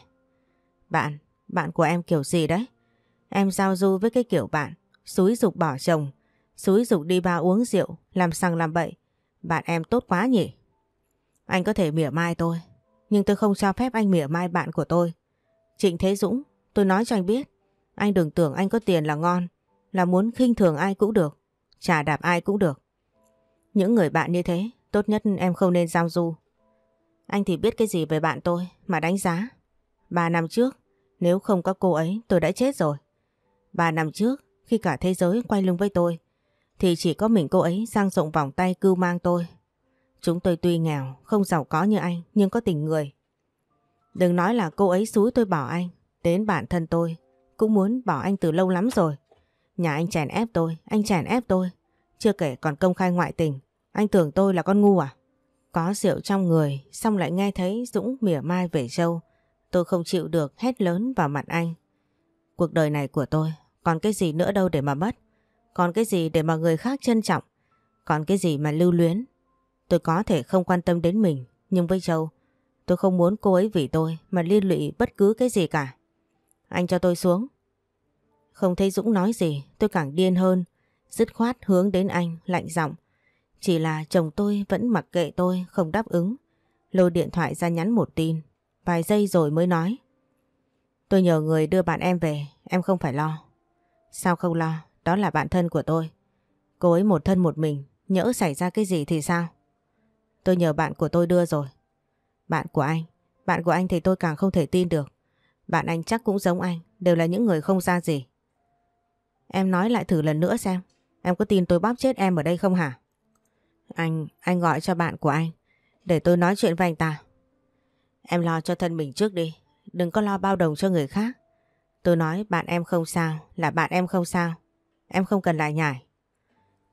Bạn, bạn của em kiểu gì đấy? Em giao du với cái kiểu bạn, xúi dục bỏ chồng, Xúi dục đi ba uống rượu, làm sằng làm bậy. Bạn em tốt quá nhỉ? Anh có thể mỉa mai tôi, nhưng tôi không cho phép anh mỉa mai bạn của tôi. Trịnh Thế Dũng, tôi nói cho anh biết, anh đừng tưởng anh có tiền là ngon, là muốn khinh thường ai cũng được, trả đạp ai cũng được. Những người bạn như thế, tốt nhất em không nên giao du. Anh thì biết cái gì về bạn tôi mà đánh giá. Ba năm trước, nếu không có cô ấy tôi đã chết rồi. Ba năm trước, khi cả thế giới quay lưng với tôi, thì chỉ có mình cô ấy sang rộng vòng tay cưu mang tôi. Chúng tôi tuy nghèo, không giàu có như anh, nhưng có tình người. Đừng nói là cô ấy xúi tôi bỏ anh, đến bản thân tôi, cũng muốn bỏ anh từ lâu lắm rồi. Nhà anh chèn ép tôi, anh chèn ép tôi, chưa kể còn công khai ngoại tình, anh tưởng tôi là con ngu à? Có rượu trong người, xong lại nghe thấy Dũng mỉa mai về châu, Tôi không chịu được hét lớn vào mặt anh. Cuộc đời này của tôi, còn cái gì nữa đâu để mà mất. Còn cái gì để mà người khác trân trọng? Còn cái gì mà lưu luyến? Tôi có thể không quan tâm đến mình, nhưng với Châu, tôi không muốn cô ấy vì tôi mà liên lụy bất cứ cái gì cả. Anh cho tôi xuống. Không thấy Dũng nói gì, tôi càng điên hơn. Dứt khoát hướng đến anh, lạnh giọng. Chỉ là chồng tôi vẫn mặc kệ tôi, không đáp ứng. Lôi điện thoại ra nhắn một tin, vài giây rồi mới nói. Tôi nhờ người đưa bạn em về, em không phải lo. Sao không lo, đó là bạn thân của tôi. Cô ấy một thân một mình, nhỡ xảy ra cái gì thì sao? Tôi nhờ bạn của tôi đưa rồi. Bạn của anh, bạn của anh thì tôi càng không thể tin được. Bạn anh chắc cũng giống anh, đều là những người không ra gì. Em nói lại thử lần nữa xem, em có tin tôi bóp chết em ở đây không hả? Anh, anh gọi cho bạn của anh, để tôi nói chuyện với anh ta. Em lo cho thân mình trước đi, đừng có lo bao đồng cho người khác. Tôi nói bạn em không sao, là bạn em không sao. Em không cần lại nhải.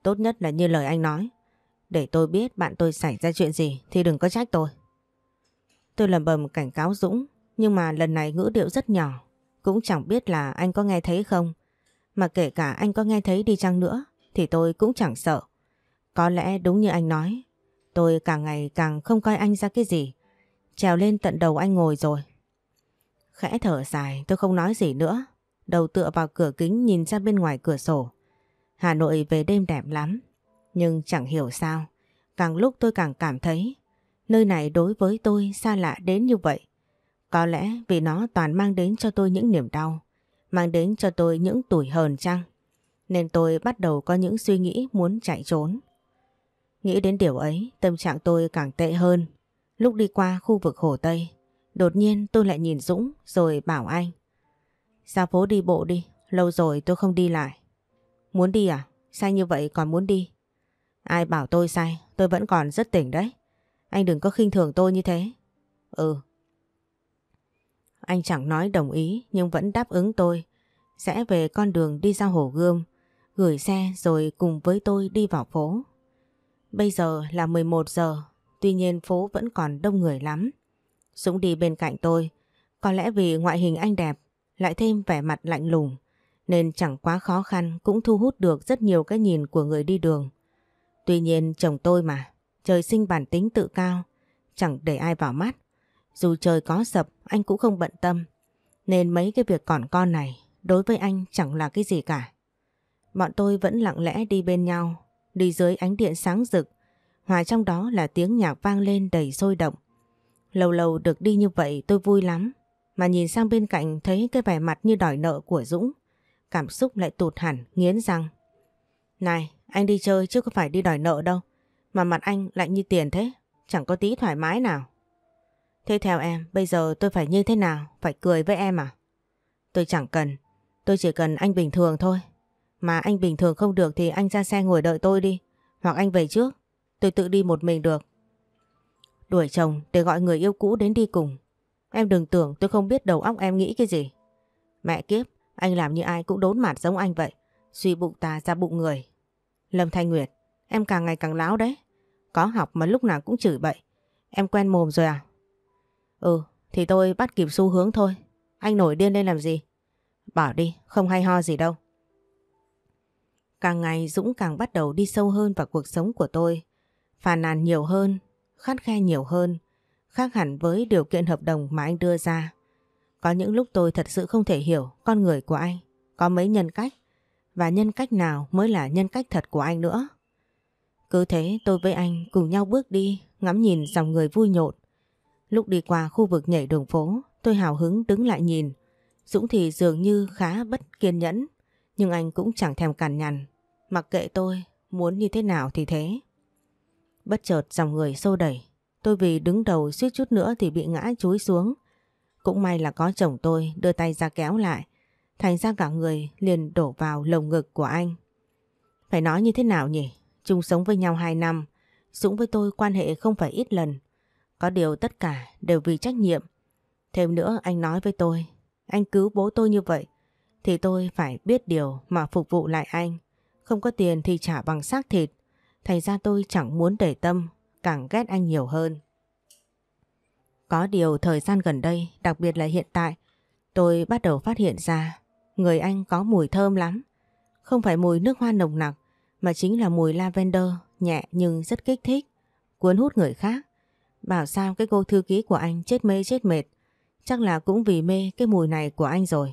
Tốt nhất là như lời anh nói. Để tôi biết bạn tôi xảy ra chuyện gì thì đừng có trách tôi. Tôi lầm bầm cảnh cáo Dũng nhưng mà lần này ngữ điệu rất nhỏ. Cũng chẳng biết là anh có nghe thấy không. Mà kể cả anh có nghe thấy đi chăng nữa thì tôi cũng chẳng sợ. Có lẽ đúng như anh nói. Tôi càng ngày càng không coi anh ra cái gì. Trèo lên tận đầu anh ngồi rồi. Khẽ thở dài tôi không nói gì nữa đầu tựa vào cửa kính nhìn ra bên ngoài cửa sổ. Hà Nội về đêm đẹp lắm, nhưng chẳng hiểu sao, càng lúc tôi càng cảm thấy nơi này đối với tôi xa lạ đến như vậy. Có lẽ vì nó toàn mang đến cho tôi những niềm đau, mang đến cho tôi những tủi hờn chăng, nên tôi bắt đầu có những suy nghĩ muốn chạy trốn. Nghĩ đến điều ấy, tâm trạng tôi càng tệ hơn. Lúc đi qua khu vực Hồ Tây, đột nhiên tôi lại nhìn Dũng rồi bảo anh. Ra phố đi bộ đi, lâu rồi tôi không đi lại. Muốn đi à? Sai như vậy còn muốn đi? Ai bảo tôi sai, tôi vẫn còn rất tỉnh đấy. Anh đừng có khinh thường tôi như thế. Ừ. Anh chẳng nói đồng ý nhưng vẫn đáp ứng tôi. Sẽ về con đường đi ra hồ gươm, gửi xe rồi cùng với tôi đi vào phố. Bây giờ là 11 giờ, tuy nhiên phố vẫn còn đông người lắm. Dũng đi bên cạnh tôi, có lẽ vì ngoại hình anh đẹp lại thêm vẻ mặt lạnh lùng, nên chẳng quá khó khăn cũng thu hút được rất nhiều cái nhìn của người đi đường. Tuy nhiên chồng tôi mà, trời sinh bản tính tự cao, chẳng để ai vào mắt. Dù trời có sập, anh cũng không bận tâm, nên mấy cái việc còn con này đối với anh chẳng là cái gì cả. Bọn tôi vẫn lặng lẽ đi bên nhau, đi dưới ánh điện sáng rực, hòa trong đó là tiếng nhạc vang lên đầy sôi động. Lâu lâu được đi như vậy tôi vui lắm, mà nhìn sang bên cạnh thấy cái vẻ mặt như đòi nợ của Dũng. Cảm xúc lại tụt hẳn, nghiến răng. Này, anh đi chơi chứ có phải đi đòi nợ đâu. Mà mặt anh lại như tiền thế, chẳng có tí thoải mái nào. Thế theo em, bây giờ tôi phải như thế nào? Phải cười với em à? Tôi chẳng cần, tôi chỉ cần anh bình thường thôi. Mà anh bình thường không được thì anh ra xe ngồi đợi tôi đi. Hoặc anh về trước, tôi tự đi một mình được. Đuổi chồng để gọi người yêu cũ đến đi cùng. Em đừng tưởng tôi không biết đầu óc em nghĩ cái gì. Mẹ kiếp, anh làm như ai cũng đốn mặt giống anh vậy. Suy bụng ta ra bụng người. Lâm Thanh Nguyệt, em càng ngày càng láo đấy. Có học mà lúc nào cũng chửi bậy. Em quen mồm rồi à? Ừ, thì tôi bắt kịp xu hướng thôi. Anh nổi điên lên làm gì? Bảo đi, không hay ho gì đâu. Càng ngày Dũng càng bắt đầu đi sâu hơn vào cuộc sống của tôi. Phàn nàn nhiều hơn, khát khe nhiều hơn khác hẳn với điều kiện hợp đồng mà anh đưa ra. Có những lúc tôi thật sự không thể hiểu con người của anh có mấy nhân cách và nhân cách nào mới là nhân cách thật của anh nữa. Cứ thế tôi với anh cùng nhau bước đi ngắm nhìn dòng người vui nhộn. Lúc đi qua khu vực nhảy đường phố tôi hào hứng đứng lại nhìn. Dũng thì dường như khá bất kiên nhẫn nhưng anh cũng chẳng thèm cằn nhằn. Mặc kệ tôi muốn như thế nào thì thế. Bất chợt dòng người xô đẩy Tôi vì đứng đầu suýt chút nữa thì bị ngã chúi xuống. Cũng may là có chồng tôi đưa tay ra kéo lại. Thành ra cả người liền đổ vào lồng ngực của anh. Phải nói như thế nào nhỉ? Chung sống với nhau 2 năm. Dũng với tôi quan hệ không phải ít lần. Có điều tất cả đều vì trách nhiệm. Thêm nữa anh nói với tôi. Anh cứu bố tôi như vậy. Thì tôi phải biết điều mà phục vụ lại anh. Không có tiền thì trả bằng xác thịt. Thành ra tôi chẳng muốn để tâm càng ghét anh nhiều hơn. Có điều thời gian gần đây, đặc biệt là hiện tại, tôi bắt đầu phát hiện ra người anh có mùi thơm lắm. Không phải mùi nước hoa nồng nặc, mà chính là mùi lavender, nhẹ nhưng rất kích thích, cuốn hút người khác. Bảo sao cái cô thư ký của anh chết mê chết mệt, chắc là cũng vì mê cái mùi này của anh rồi.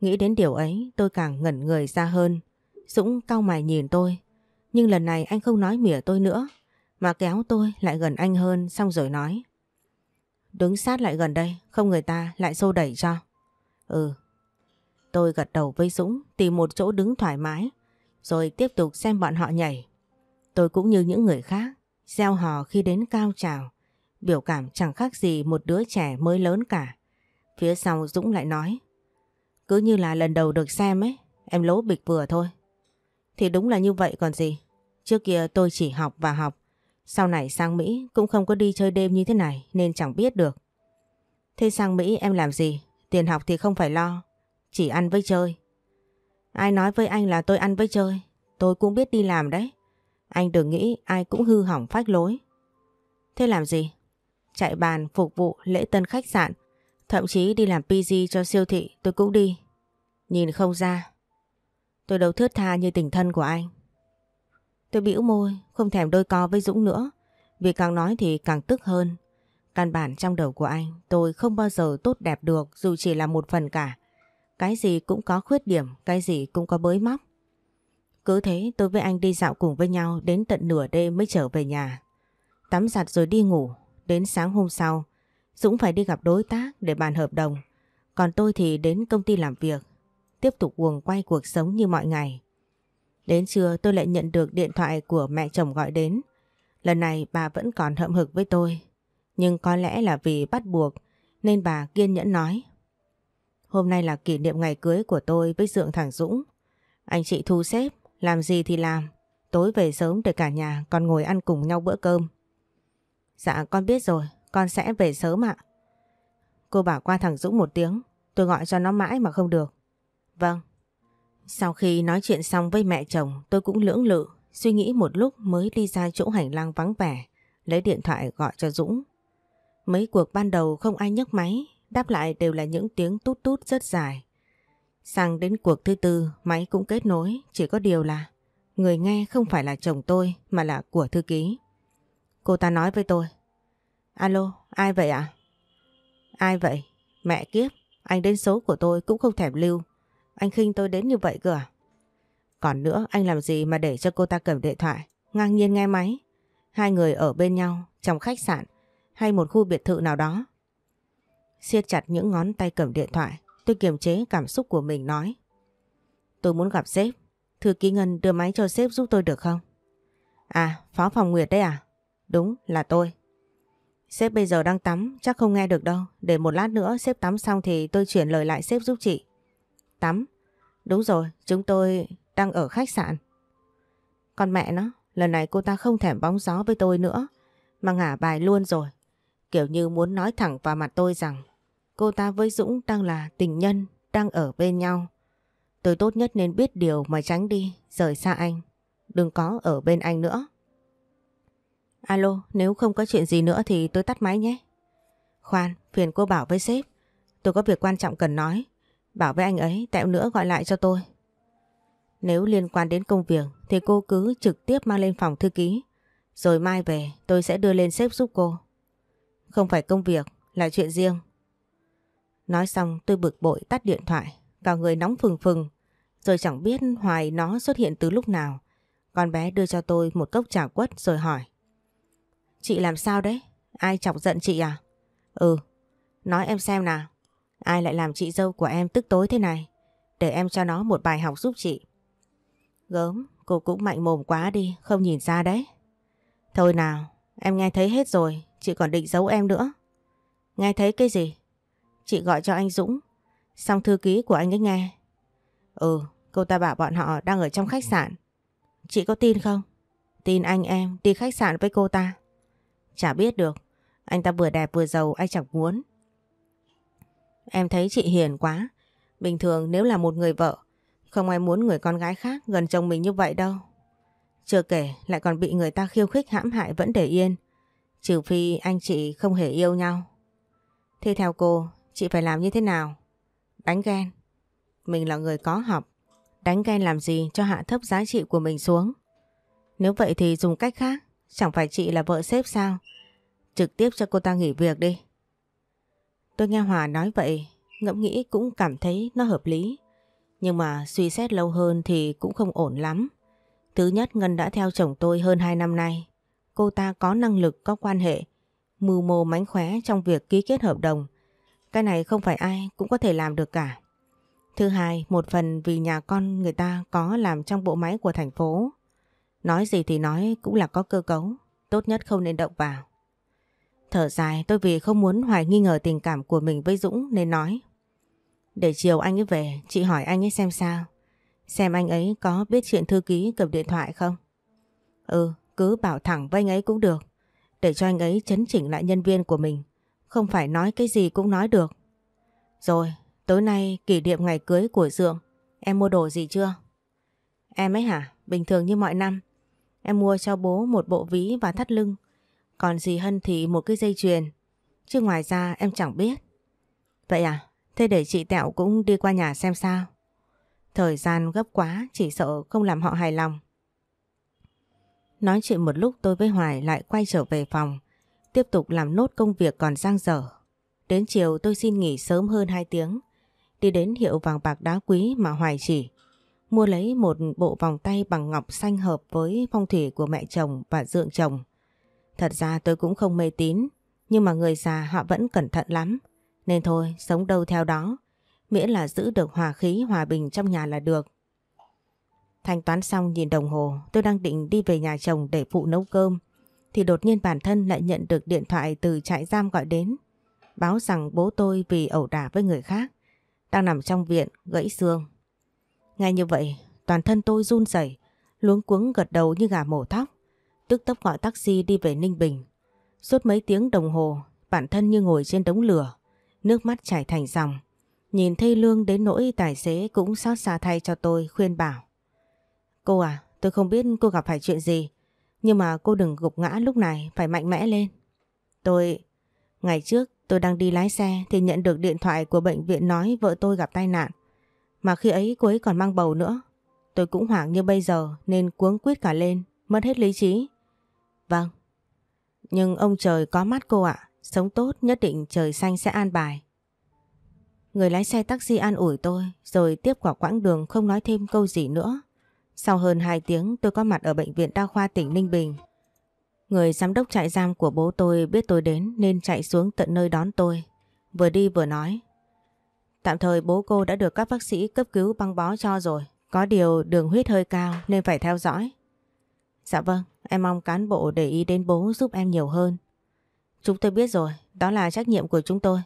Nghĩ đến điều ấy tôi càng ngẩn người ra hơn. Dũng cau mày nhìn tôi, nhưng lần này anh không nói mỉa tôi nữa mà kéo tôi lại gần anh hơn xong rồi nói. Đứng sát lại gần đây, không người ta lại xô đẩy cho. Ừ. Tôi gật đầu với Dũng tìm một chỗ đứng thoải mái rồi tiếp tục xem bọn họ nhảy. Tôi cũng như những người khác, gieo hò khi đến cao trào, biểu cảm chẳng khác gì một đứa trẻ mới lớn cả. Phía sau Dũng lại nói, cứ như là lần đầu được xem ấy, em lố bịch vừa thôi. Thì đúng là như vậy còn gì, trước kia tôi chỉ học và học, sau này sang Mỹ cũng không có đi chơi đêm như thế này nên chẳng biết được. Thế sang Mỹ em làm gì? Tiền học thì không phải lo, chỉ ăn với chơi. Ai nói với anh là tôi ăn với chơi, tôi cũng biết đi làm đấy. Anh đừng nghĩ ai cũng hư hỏng phách lối. Thế làm gì? Chạy bàn, phục vụ, lễ tân khách sạn, thậm chí đi làm PG cho siêu thị tôi cũng đi. Nhìn không ra. Tôi đâu thướt tha như tình thân của anh. Tôi bĩu môi, không thèm đôi co với Dũng nữa. Vì càng nói thì càng tức hơn. Căn bản trong đầu của anh, tôi không bao giờ tốt đẹp được dù chỉ là một phần cả. Cái gì cũng có khuyết điểm, cái gì cũng có bới móc. Cứ thế tôi với anh đi dạo cùng với nhau đến tận nửa đêm mới trở về nhà. Tắm giặt rồi đi ngủ, đến sáng hôm sau, Dũng phải đi gặp đối tác để bàn hợp đồng. Còn tôi thì đến công ty làm việc, tiếp tục quần quay cuộc sống như mọi ngày. Đến trưa tôi lại nhận được điện thoại của mẹ chồng gọi đến. Lần này bà vẫn còn hậm hực với tôi. Nhưng có lẽ là vì bắt buộc nên bà kiên nhẫn nói. Hôm nay là kỷ niệm ngày cưới của tôi với Dượng Thẳng Dũng. Anh chị thu xếp, làm gì thì làm. Tối về sớm để cả nhà còn ngồi ăn cùng nhau bữa cơm. Dạ con biết rồi, con sẽ về sớm ạ. Cô bảo qua thằng Dũng một tiếng, tôi gọi cho nó mãi mà không được. Vâng. Sau khi nói chuyện xong với mẹ chồng tôi cũng lưỡng lự, suy nghĩ một lúc mới đi ra chỗ hành lang vắng vẻ, lấy điện thoại gọi cho Dũng. Mấy cuộc ban đầu không ai nhấc máy, đáp lại đều là những tiếng tút tút rất dài. Sang đến cuộc thứ tư máy cũng kết nối, chỉ có điều là người nghe không phải là chồng tôi mà là của thư ký. Cô ta nói với tôi Alo, ai vậy ạ? À? Ai vậy? Mẹ kiếp, anh đến số của tôi cũng không thèm lưu. Anh khinh tôi đến như vậy cơ à? Còn nữa anh làm gì mà để cho cô ta cầm điện thoại, ngang nhiên nghe máy. Hai người ở bên nhau, trong khách sạn hay một khu biệt thự nào đó. Siết chặt những ngón tay cầm điện thoại, tôi kiềm chế cảm xúc của mình nói. Tôi muốn gặp sếp, thư ký Ngân đưa máy cho sếp giúp tôi được không? À, phó phòng Nguyệt đấy à? Đúng, là tôi. Sếp bây giờ đang tắm, chắc không nghe được đâu. Để một lát nữa sếp tắm xong thì tôi chuyển lời lại sếp giúp chị tắm. Đúng rồi, chúng tôi đang ở khách sạn. Còn mẹ nó, lần này cô ta không thèm bóng gió với tôi nữa, mà ngả bài luôn rồi. Kiểu như muốn nói thẳng vào mặt tôi rằng cô ta với Dũng đang là tình nhân, đang ở bên nhau. Tôi tốt nhất nên biết điều mà tránh đi, rời xa anh. Đừng có ở bên anh nữa. Alo, nếu không có chuyện gì nữa thì tôi tắt máy nhé. Khoan, phiền cô bảo với sếp. Tôi có việc quan trọng cần nói. Bảo với anh ấy tẹo nữa gọi lại cho tôi. Nếu liên quan đến công việc thì cô cứ trực tiếp mang lên phòng thư ký. Rồi mai về tôi sẽ đưa lên sếp giúp cô. Không phải công việc, là chuyện riêng. Nói xong tôi bực bội tắt điện thoại, cả người nóng phừng phừng. Rồi chẳng biết hoài nó xuất hiện từ lúc nào. Con bé đưa cho tôi một cốc trà quất rồi hỏi. Chị làm sao đấy? Ai chọc giận chị à? Ừ, nói em xem nào. Ai lại làm chị dâu của em tức tối thế này? Để em cho nó một bài học giúp chị. Gớm, cô cũng mạnh mồm quá đi, không nhìn ra đấy. Thôi nào, em nghe thấy hết rồi, chị còn định giấu em nữa. Nghe thấy cái gì? Chị gọi cho anh Dũng, xong thư ký của anh ấy nghe. Ừ, cô ta bảo bọn họ đang ở trong khách sạn. Chị có tin không? Tin anh em đi khách sạn với cô ta. Chả biết được, anh ta vừa đẹp vừa giàu ai chẳng muốn. Em thấy chị hiền quá. Bình thường nếu là một người vợ, không ai muốn người con gái khác gần chồng mình như vậy đâu. Chưa kể lại còn bị người ta khiêu khích hãm hại vẫn để yên. Trừ phi anh chị không hề yêu nhau. Thế theo cô, chị phải làm như thế nào? Đánh ghen. Mình là người có học. Đánh ghen làm gì cho hạ thấp giá trị của mình xuống. Nếu vậy thì dùng cách khác. Chẳng phải chị là vợ sếp sao? Trực tiếp cho cô ta nghỉ việc đi. Tôi nghe Hòa nói vậy, ngẫm nghĩ cũng cảm thấy nó hợp lý. Nhưng mà suy xét lâu hơn thì cũng không ổn lắm. Thứ nhất Ngân đã theo chồng tôi hơn 2 năm nay. Cô ta có năng lực, có quan hệ, mưu mô mánh khóe trong việc ký kết hợp đồng. Cái này không phải ai cũng có thể làm được cả. Thứ hai, một phần vì nhà con người ta có làm trong bộ máy của thành phố. Nói gì thì nói cũng là có cơ cấu, tốt nhất không nên động vào. Thở dài tôi vì không muốn hoài nghi ngờ tình cảm của mình với Dũng nên nói. Để chiều anh ấy về, chị hỏi anh ấy xem sao. Xem anh ấy có biết chuyện thư ký cầm điện thoại không? Ừ, cứ bảo thẳng với anh ấy cũng được. Để cho anh ấy chấn chỉnh lại nhân viên của mình. Không phải nói cái gì cũng nói được. Rồi, tối nay kỷ niệm ngày cưới của Dượng. Em mua đồ gì chưa? Em ấy hả? Bình thường như mọi năm. Em mua cho bố một bộ ví và thắt lưng. Còn dì Hân thì một cái dây chuyền Chứ ngoài ra em chẳng biết Vậy à Thế để chị Tẹo cũng đi qua nhà xem sao Thời gian gấp quá Chỉ sợ không làm họ hài lòng Nói chuyện một lúc tôi với Hoài lại quay trở về phòng Tiếp tục làm nốt công việc còn giang dở Đến chiều tôi xin nghỉ sớm hơn 2 tiếng Đi đến hiệu vàng bạc đá quý mà Hoài chỉ Mua lấy một bộ vòng tay bằng ngọc xanh hợp với phong thủy của mẹ chồng và dượng chồng Thật ra tôi cũng không mê tín, nhưng mà người già họ vẫn cẩn thận lắm. Nên thôi, sống đâu theo đó, miễn là giữ được hòa khí hòa bình trong nhà là được. Thanh toán xong nhìn đồng hồ, tôi đang định đi về nhà chồng để phụ nấu cơm. Thì đột nhiên bản thân lại nhận được điện thoại từ trại giam gọi đến. Báo rằng bố tôi vì ẩu đả với người khác, đang nằm trong viện, gãy xương. Ngay như vậy, toàn thân tôi run rẩy luống cuống gật đầu như gà mổ tóc tức tốc gọi taxi đi về Ninh Bình. Suốt mấy tiếng đồng hồ, bản thân như ngồi trên đống lửa, nước mắt chảy thành dòng. Nhìn thấy Lương đến nỗi tài xế cũng xót xa thay cho tôi khuyên bảo. Cô à, tôi không biết cô gặp phải chuyện gì, nhưng mà cô đừng gục ngã lúc này, phải mạnh mẽ lên. Tôi... Ngày trước tôi đang đi lái xe thì nhận được điện thoại của bệnh viện nói vợ tôi gặp tai nạn. Mà khi ấy cô ấy còn mang bầu nữa. Tôi cũng hoảng như bây giờ nên cuống quýt cả lên, mất hết lý trí. Vâng. Nhưng ông trời có mắt cô ạ, sống tốt nhất định trời xanh sẽ an bài. Người lái xe taxi an ủi tôi rồi tiếp quả quãng đường không nói thêm câu gì nữa. Sau hơn 2 tiếng tôi có mặt ở bệnh viện đa khoa tỉnh Ninh Bình. Người giám đốc trại giam của bố tôi biết tôi đến nên chạy xuống tận nơi đón tôi. Vừa đi vừa nói. Tạm thời bố cô đã được các bác sĩ cấp cứu băng bó cho rồi. Có điều đường huyết hơi cao nên phải theo dõi. Dạ vâng, em mong cán bộ để ý đến bố giúp em nhiều hơn. Chúng tôi biết rồi, đó là trách nhiệm của chúng tôi.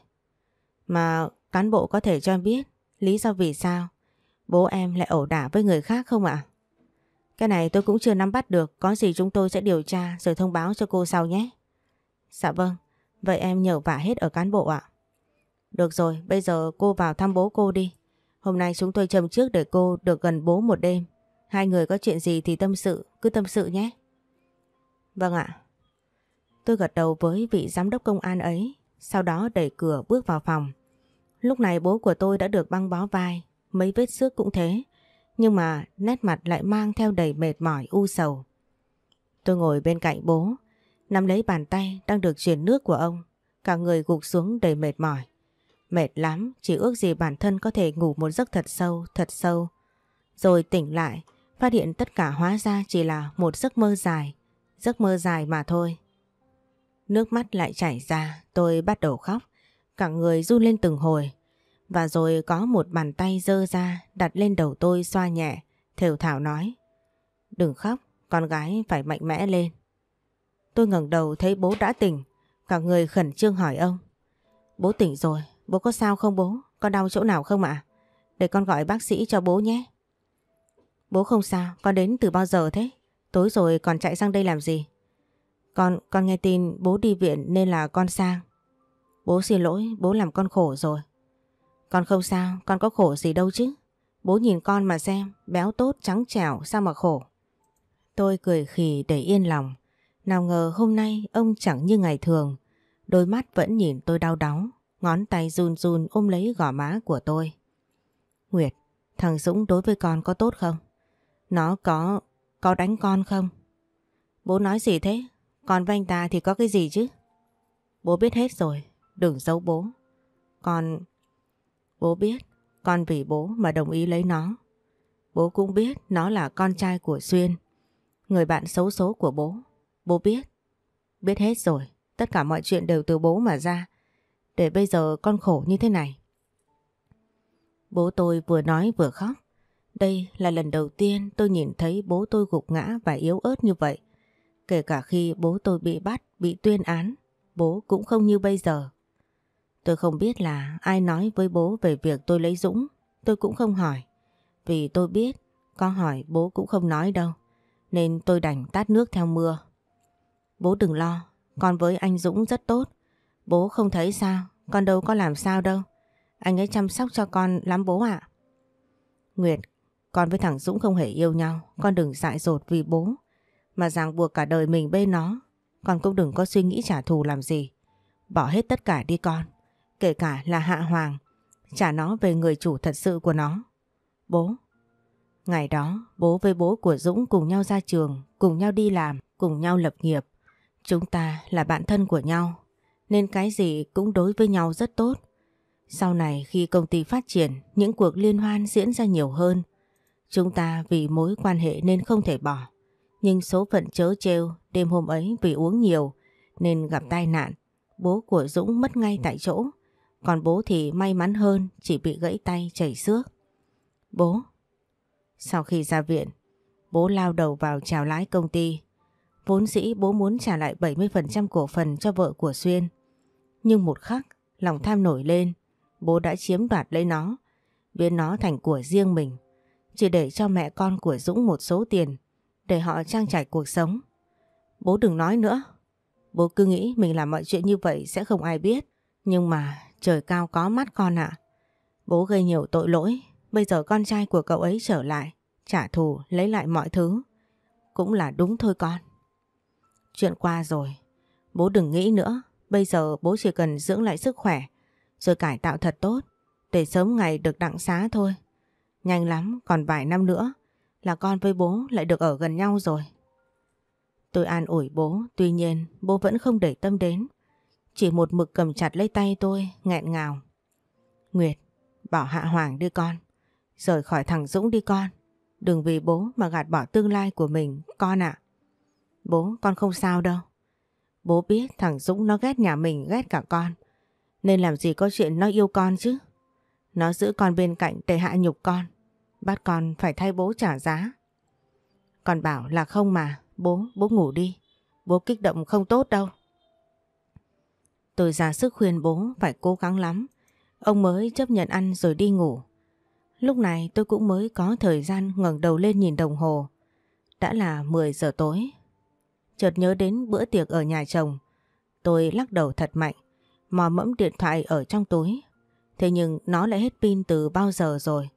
Mà cán bộ có thể cho em biết lý do vì sao bố em lại ẩu đả với người khác không ạ? Cái này tôi cũng chưa nắm bắt được, có gì chúng tôi sẽ điều tra rồi thông báo cho cô sau nhé. Dạ vâng, vậy em nhờ vả hết ở cán bộ ạ. Được rồi, bây giờ cô vào thăm bố cô đi. Hôm nay chúng tôi chầm trước để cô được gần bố một đêm. Hai người có chuyện gì thì tâm sự, cứ tâm sự nhé. Vâng ạ. Tôi gật đầu với vị giám đốc công an ấy, sau đó đẩy cửa bước vào phòng. Lúc này bố của tôi đã được băng bó vai, mấy vết xước cũng thế, nhưng mà nét mặt lại mang theo đầy mệt mỏi u sầu. Tôi ngồi bên cạnh bố, nắm lấy bàn tay đang được truyền nước của ông, cả người gục xuống đầy mệt mỏi. Mệt lắm, chỉ ước gì bản thân có thể ngủ một giấc thật sâu, thật sâu. Rồi tỉnh lại, Phát hiện tất cả hóa ra chỉ là một giấc mơ dài, giấc mơ dài mà thôi. Nước mắt lại chảy ra, tôi bắt đầu khóc, cả người run lên từng hồi. Và rồi có một bàn tay dơ ra đặt lên đầu tôi xoa nhẹ, thều thảo nói. Đừng khóc, con gái phải mạnh mẽ lên. Tôi ngẩng đầu thấy bố đã tỉnh, cả người khẩn trương hỏi ông. Bố tỉnh rồi, bố có sao không bố? Con đau chỗ nào không ạ? Để con gọi bác sĩ cho bố nhé. Bố không sao, con đến từ bao giờ thế? Tối rồi còn chạy sang đây làm gì? Con, con nghe tin bố đi viện nên là con sang. Bố xin lỗi, bố làm con khổ rồi. Con không sao, con có khổ gì đâu chứ. Bố nhìn con mà xem, béo tốt, trắng trẻo, sao mà khổ. Tôi cười khì để yên lòng. Nào ngờ hôm nay ông chẳng như ngày thường. Đôi mắt vẫn nhìn tôi đau đớn, ngón tay run run ôm lấy gò má của tôi. Nguyệt, thằng Dũng đối với con có tốt không? Nó có... có đánh con không? Bố nói gì thế? con với anh ta thì có cái gì chứ? Bố biết hết rồi, đừng giấu bố. Con... Bố biết, con vì bố mà đồng ý lấy nó. Bố cũng biết nó là con trai của Xuyên, người bạn xấu số của bố. Bố biết. Biết hết rồi, tất cả mọi chuyện đều từ bố mà ra. Để bây giờ con khổ như thế này. Bố tôi vừa nói vừa khóc. Đây là lần đầu tiên tôi nhìn thấy bố tôi gục ngã và yếu ớt như vậy. Kể cả khi bố tôi bị bắt, bị tuyên án, bố cũng không như bây giờ. Tôi không biết là ai nói với bố về việc tôi lấy Dũng, tôi cũng không hỏi. Vì tôi biết, có hỏi bố cũng không nói đâu, nên tôi đành tát nước theo mưa. Bố đừng lo, con với anh Dũng rất tốt. Bố không thấy sao, con đâu có làm sao đâu. Anh ấy chăm sóc cho con lắm bố ạ. Nguyệt con với thằng Dũng không hề yêu nhau, con đừng dại dột vì bố. Mà ràng buộc cả đời mình bên nó, con cũng đừng có suy nghĩ trả thù làm gì. Bỏ hết tất cả đi con, kể cả là Hạ Hoàng, trả nó về người chủ thật sự của nó. Bố. Ngày đó, bố với bố của Dũng cùng nhau ra trường, cùng nhau đi làm, cùng nhau lập nghiệp. Chúng ta là bạn thân của nhau, nên cái gì cũng đối với nhau rất tốt. Sau này khi công ty phát triển, những cuộc liên hoan diễn ra nhiều hơn, Chúng ta vì mối quan hệ nên không thể bỏ. Nhưng số phận chớ trêu đêm hôm ấy vì uống nhiều nên gặp tai nạn. Bố của Dũng mất ngay tại chỗ. Còn bố thì may mắn hơn chỉ bị gãy tay chảy xước. Bố. Sau khi ra viện, bố lao đầu vào chào lái công ty. Vốn dĩ bố muốn trả lại 70% cổ phần cho vợ của Xuyên. Nhưng một khắc, lòng tham nổi lên, bố đã chiếm đoạt lấy nó, biến nó thành của riêng mình chỉ để cho mẹ con của Dũng một số tiền để họ trang trải cuộc sống. Bố đừng nói nữa. Bố cứ nghĩ mình làm mọi chuyện như vậy sẽ không ai biết. Nhưng mà trời cao có mắt con ạ. À. Bố gây nhiều tội lỗi. Bây giờ con trai của cậu ấy trở lại. Trả thù lấy lại mọi thứ. Cũng là đúng thôi con. Chuyện qua rồi. Bố đừng nghĩ nữa. Bây giờ bố chỉ cần dưỡng lại sức khỏe. Rồi cải tạo thật tốt. Để sớm ngày được đặng xá thôi. Nhanh lắm, còn vài năm nữa là con với bố lại được ở gần nhau rồi. Tôi an ủi bố, tuy nhiên bố vẫn không để tâm đến. Chỉ một mực cầm chặt lấy tay tôi, nghẹn ngào. Nguyệt, bảo Hạ Hoàng đưa con. Rời khỏi thằng Dũng đi con. Đừng vì bố mà gạt bỏ tương lai của mình, con ạ. Bố, con không sao đâu. Bố biết thằng Dũng nó ghét nhà mình, ghét cả con. Nên làm gì có chuyện nó yêu con chứ. Nó giữ con bên cạnh để hạ nhục con. Bắt con phải thay bố trả giá. còn bảo là không mà, bố, bố ngủ đi. Bố kích động không tốt đâu. Tôi ra sức khuyên bố phải cố gắng lắm. Ông mới chấp nhận ăn rồi đi ngủ. Lúc này tôi cũng mới có thời gian ngẩng đầu lên nhìn đồng hồ. Đã là 10 giờ tối. Chợt nhớ đến bữa tiệc ở nhà chồng. Tôi lắc đầu thật mạnh, mò mẫm điện thoại ở trong túi. Thế nhưng nó lại hết pin từ bao giờ rồi.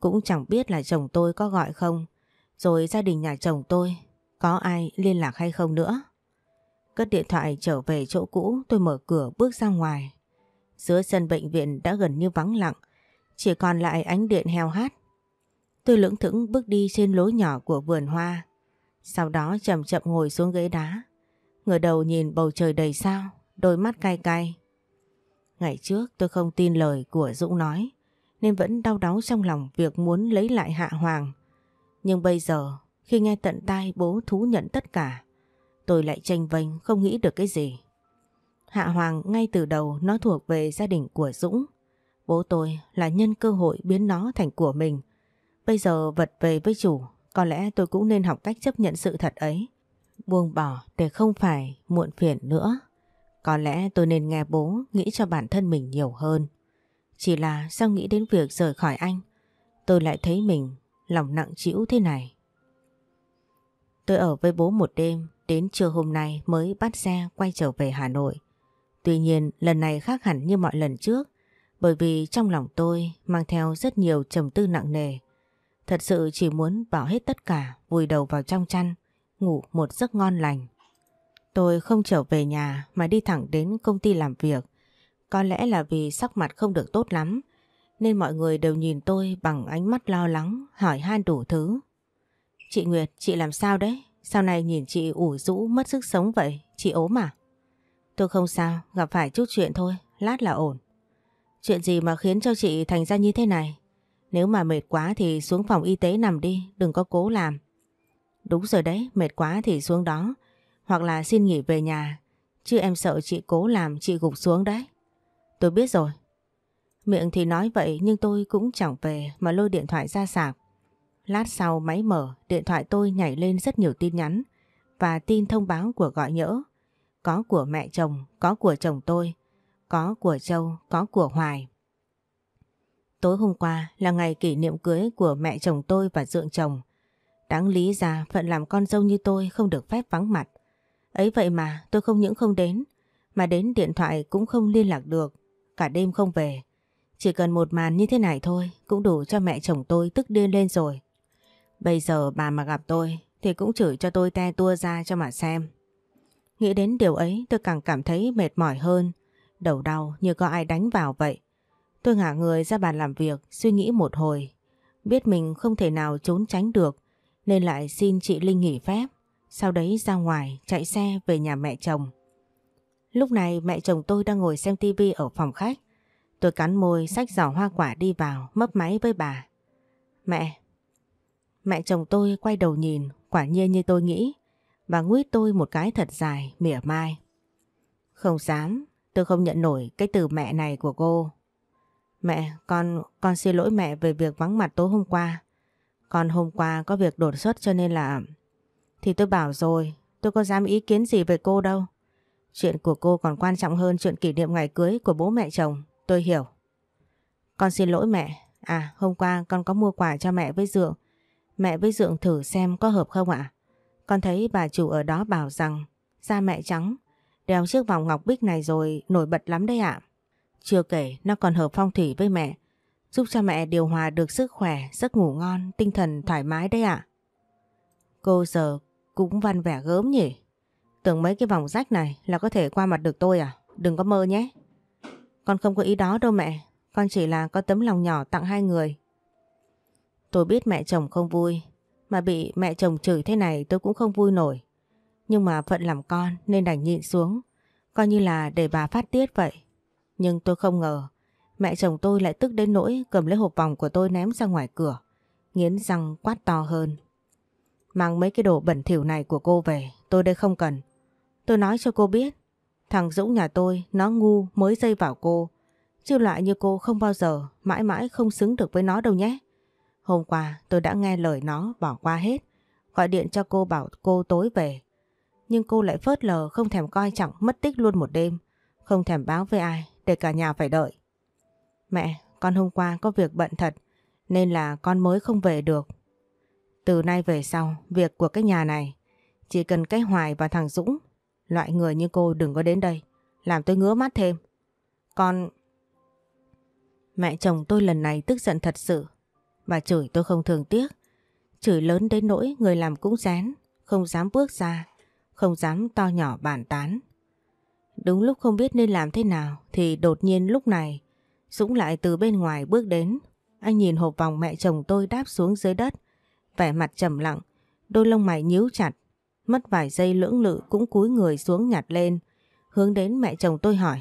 Cũng chẳng biết là chồng tôi có gọi không Rồi gia đình nhà chồng tôi Có ai liên lạc hay không nữa Cất điện thoại trở về chỗ cũ Tôi mở cửa bước ra ngoài Giữa sân bệnh viện đã gần như vắng lặng Chỉ còn lại ánh điện heo hát Tôi lưỡng thững bước đi trên lối nhỏ của vườn hoa Sau đó chậm chậm ngồi xuống ghế đá ngửa đầu nhìn bầu trời đầy sao Đôi mắt cay cay Ngày trước tôi không tin lời của Dũng nói nên vẫn đau đáu trong lòng việc muốn lấy lại Hạ Hoàng. Nhưng bây giờ, khi nghe tận tai bố thú nhận tất cả, tôi lại tranh vênh không nghĩ được cái gì. Hạ Hoàng ngay từ đầu nó thuộc về gia đình của Dũng. Bố tôi là nhân cơ hội biến nó thành của mình. Bây giờ vật về với chủ, có lẽ tôi cũng nên học cách chấp nhận sự thật ấy. Buông bỏ để không phải muộn phiền nữa. Có lẽ tôi nên nghe bố nghĩ cho bản thân mình nhiều hơn. Chỉ là sao nghĩ đến việc rời khỏi anh Tôi lại thấy mình lòng nặng trĩu thế này Tôi ở với bố một đêm Đến trưa hôm nay mới bắt xe quay trở về Hà Nội Tuy nhiên lần này khác hẳn như mọi lần trước Bởi vì trong lòng tôi mang theo rất nhiều trầm tư nặng nề Thật sự chỉ muốn bỏ hết tất cả Vùi đầu vào trong chăn Ngủ một giấc ngon lành Tôi không trở về nhà mà đi thẳng đến công ty làm việc có lẽ là vì sắc mặt không được tốt lắm nên mọi người đều nhìn tôi bằng ánh mắt lo lắng, hỏi han đủ thứ. Chị Nguyệt, chị làm sao đấy? Sau này nhìn chị ủ rũ mất sức sống vậy, chị ốm à? Tôi không sao, gặp phải chút chuyện thôi, lát là ổn. Chuyện gì mà khiến cho chị thành ra như thế này? Nếu mà mệt quá thì xuống phòng y tế nằm đi, đừng có cố làm. Đúng rồi đấy, mệt quá thì xuống đó, hoặc là xin nghỉ về nhà, chứ em sợ chị cố làm chị gục xuống đấy. Tôi biết rồi. Miệng thì nói vậy nhưng tôi cũng chẳng về mà lôi điện thoại ra sạc. Lát sau máy mở, điện thoại tôi nhảy lên rất nhiều tin nhắn và tin thông báo của gọi nhỡ. Có của mẹ chồng, có của chồng tôi, có của Châu, có của Hoài. Tối hôm qua là ngày kỷ niệm cưới của mẹ chồng tôi và dượng chồng. Đáng lý ra phận làm con dâu như tôi không được phép vắng mặt. Ấy vậy mà tôi không những không đến, mà đến điện thoại cũng không liên lạc được cả đêm không về. Chỉ cần một màn như thế này thôi cũng đủ cho mẹ chồng tôi tức điên lên rồi. Bây giờ bà mà gặp tôi thì cũng chửi cho tôi te tua ra cho mà xem. Nghĩ đến điều ấy tôi càng cảm thấy mệt mỏi hơn, đầu đau như có ai đánh vào vậy. Tôi ngả người ra bàn làm việc, suy nghĩ một hồi. Biết mình không thể nào trốn tránh được, nên lại xin chị Linh nghỉ phép. Sau đấy ra ngoài, chạy xe về nhà mẹ chồng. Lúc này mẹ chồng tôi đang ngồi xem tivi ở phòng khách. Tôi cắn môi sách giỏ hoa quả đi vào mấp máy với bà. Mẹ! Mẹ chồng tôi quay đầu nhìn, quả nhiên như tôi nghĩ. Bà nguyết tôi một cái thật dài, mỉa mai. Không dám, tôi không nhận nổi cái từ mẹ này của cô. Mẹ, con, con xin lỗi mẹ về việc vắng mặt tối hôm qua. Con hôm qua có việc đột xuất cho nên là... Thì tôi bảo rồi, tôi có dám ý kiến gì về cô đâu. Chuyện của cô còn quan trọng hơn chuyện kỷ niệm ngày cưới của bố mẹ chồng, tôi hiểu. Con xin lỗi mẹ, à hôm qua con có mua quà cho mẹ với Dượng. Mẹ với Dượng thử xem có hợp không ạ? Con thấy bà chủ ở đó bảo rằng da mẹ trắng, đeo chiếc vòng ngọc bích này rồi nổi bật lắm đấy ạ. Chưa kể nó còn hợp phong thủy với mẹ, giúp cho mẹ điều hòa được sức khỏe, giấc ngủ ngon, tinh thần thoải mái đấy ạ. Cô giờ cũng văn vẻ gớm nhỉ? Tưởng mấy cái vòng rách này là có thể qua mặt được tôi à? Đừng có mơ nhé. Con không có ý đó đâu mẹ. Con chỉ là có tấm lòng nhỏ tặng hai người. Tôi biết mẹ chồng không vui. Mà bị mẹ chồng chửi thế này tôi cũng không vui nổi. Nhưng mà phận làm con nên đành nhịn xuống. Coi như là để bà phát tiết vậy. Nhưng tôi không ngờ mẹ chồng tôi lại tức đến nỗi cầm lấy hộp vòng của tôi ném ra ngoài cửa. Nghiến răng quát to hơn. Mang mấy cái đồ bẩn thỉu này của cô về Tôi đây không cần Tôi nói cho cô biết, thằng Dũng nhà tôi nó ngu mới dây vào cô. Chứ loại như cô không bao giờ, mãi mãi không xứng được với nó đâu nhé. Hôm qua tôi đã nghe lời nó bỏ qua hết, gọi điện cho cô bảo cô tối về. Nhưng cô lại phớt lờ không thèm coi chẳng mất tích luôn một đêm, không thèm báo với ai để cả nhà phải đợi. Mẹ, con hôm qua có việc bận thật nên là con mới không về được. Từ nay về sau, việc của cái nhà này chỉ cần cái Hoài và thằng Dũng Loại người như cô đừng có đến đây. Làm tôi ngứa mắt thêm. Con... Mẹ chồng tôi lần này tức giận thật sự. Bà chửi tôi không thường tiếc. Chửi lớn đến nỗi người làm cũng rén. Không dám bước ra. Không dám to nhỏ bàn tán. Đúng lúc không biết nên làm thế nào thì đột nhiên lúc này Dũng lại từ bên ngoài bước đến. Anh nhìn hộp vòng mẹ chồng tôi đáp xuống dưới đất. Vẻ mặt trầm lặng, đôi lông mày nhíu chặt mất vài giây lưỡng lự cũng cúi người xuống nhặt lên, hướng đến mẹ chồng tôi hỏi.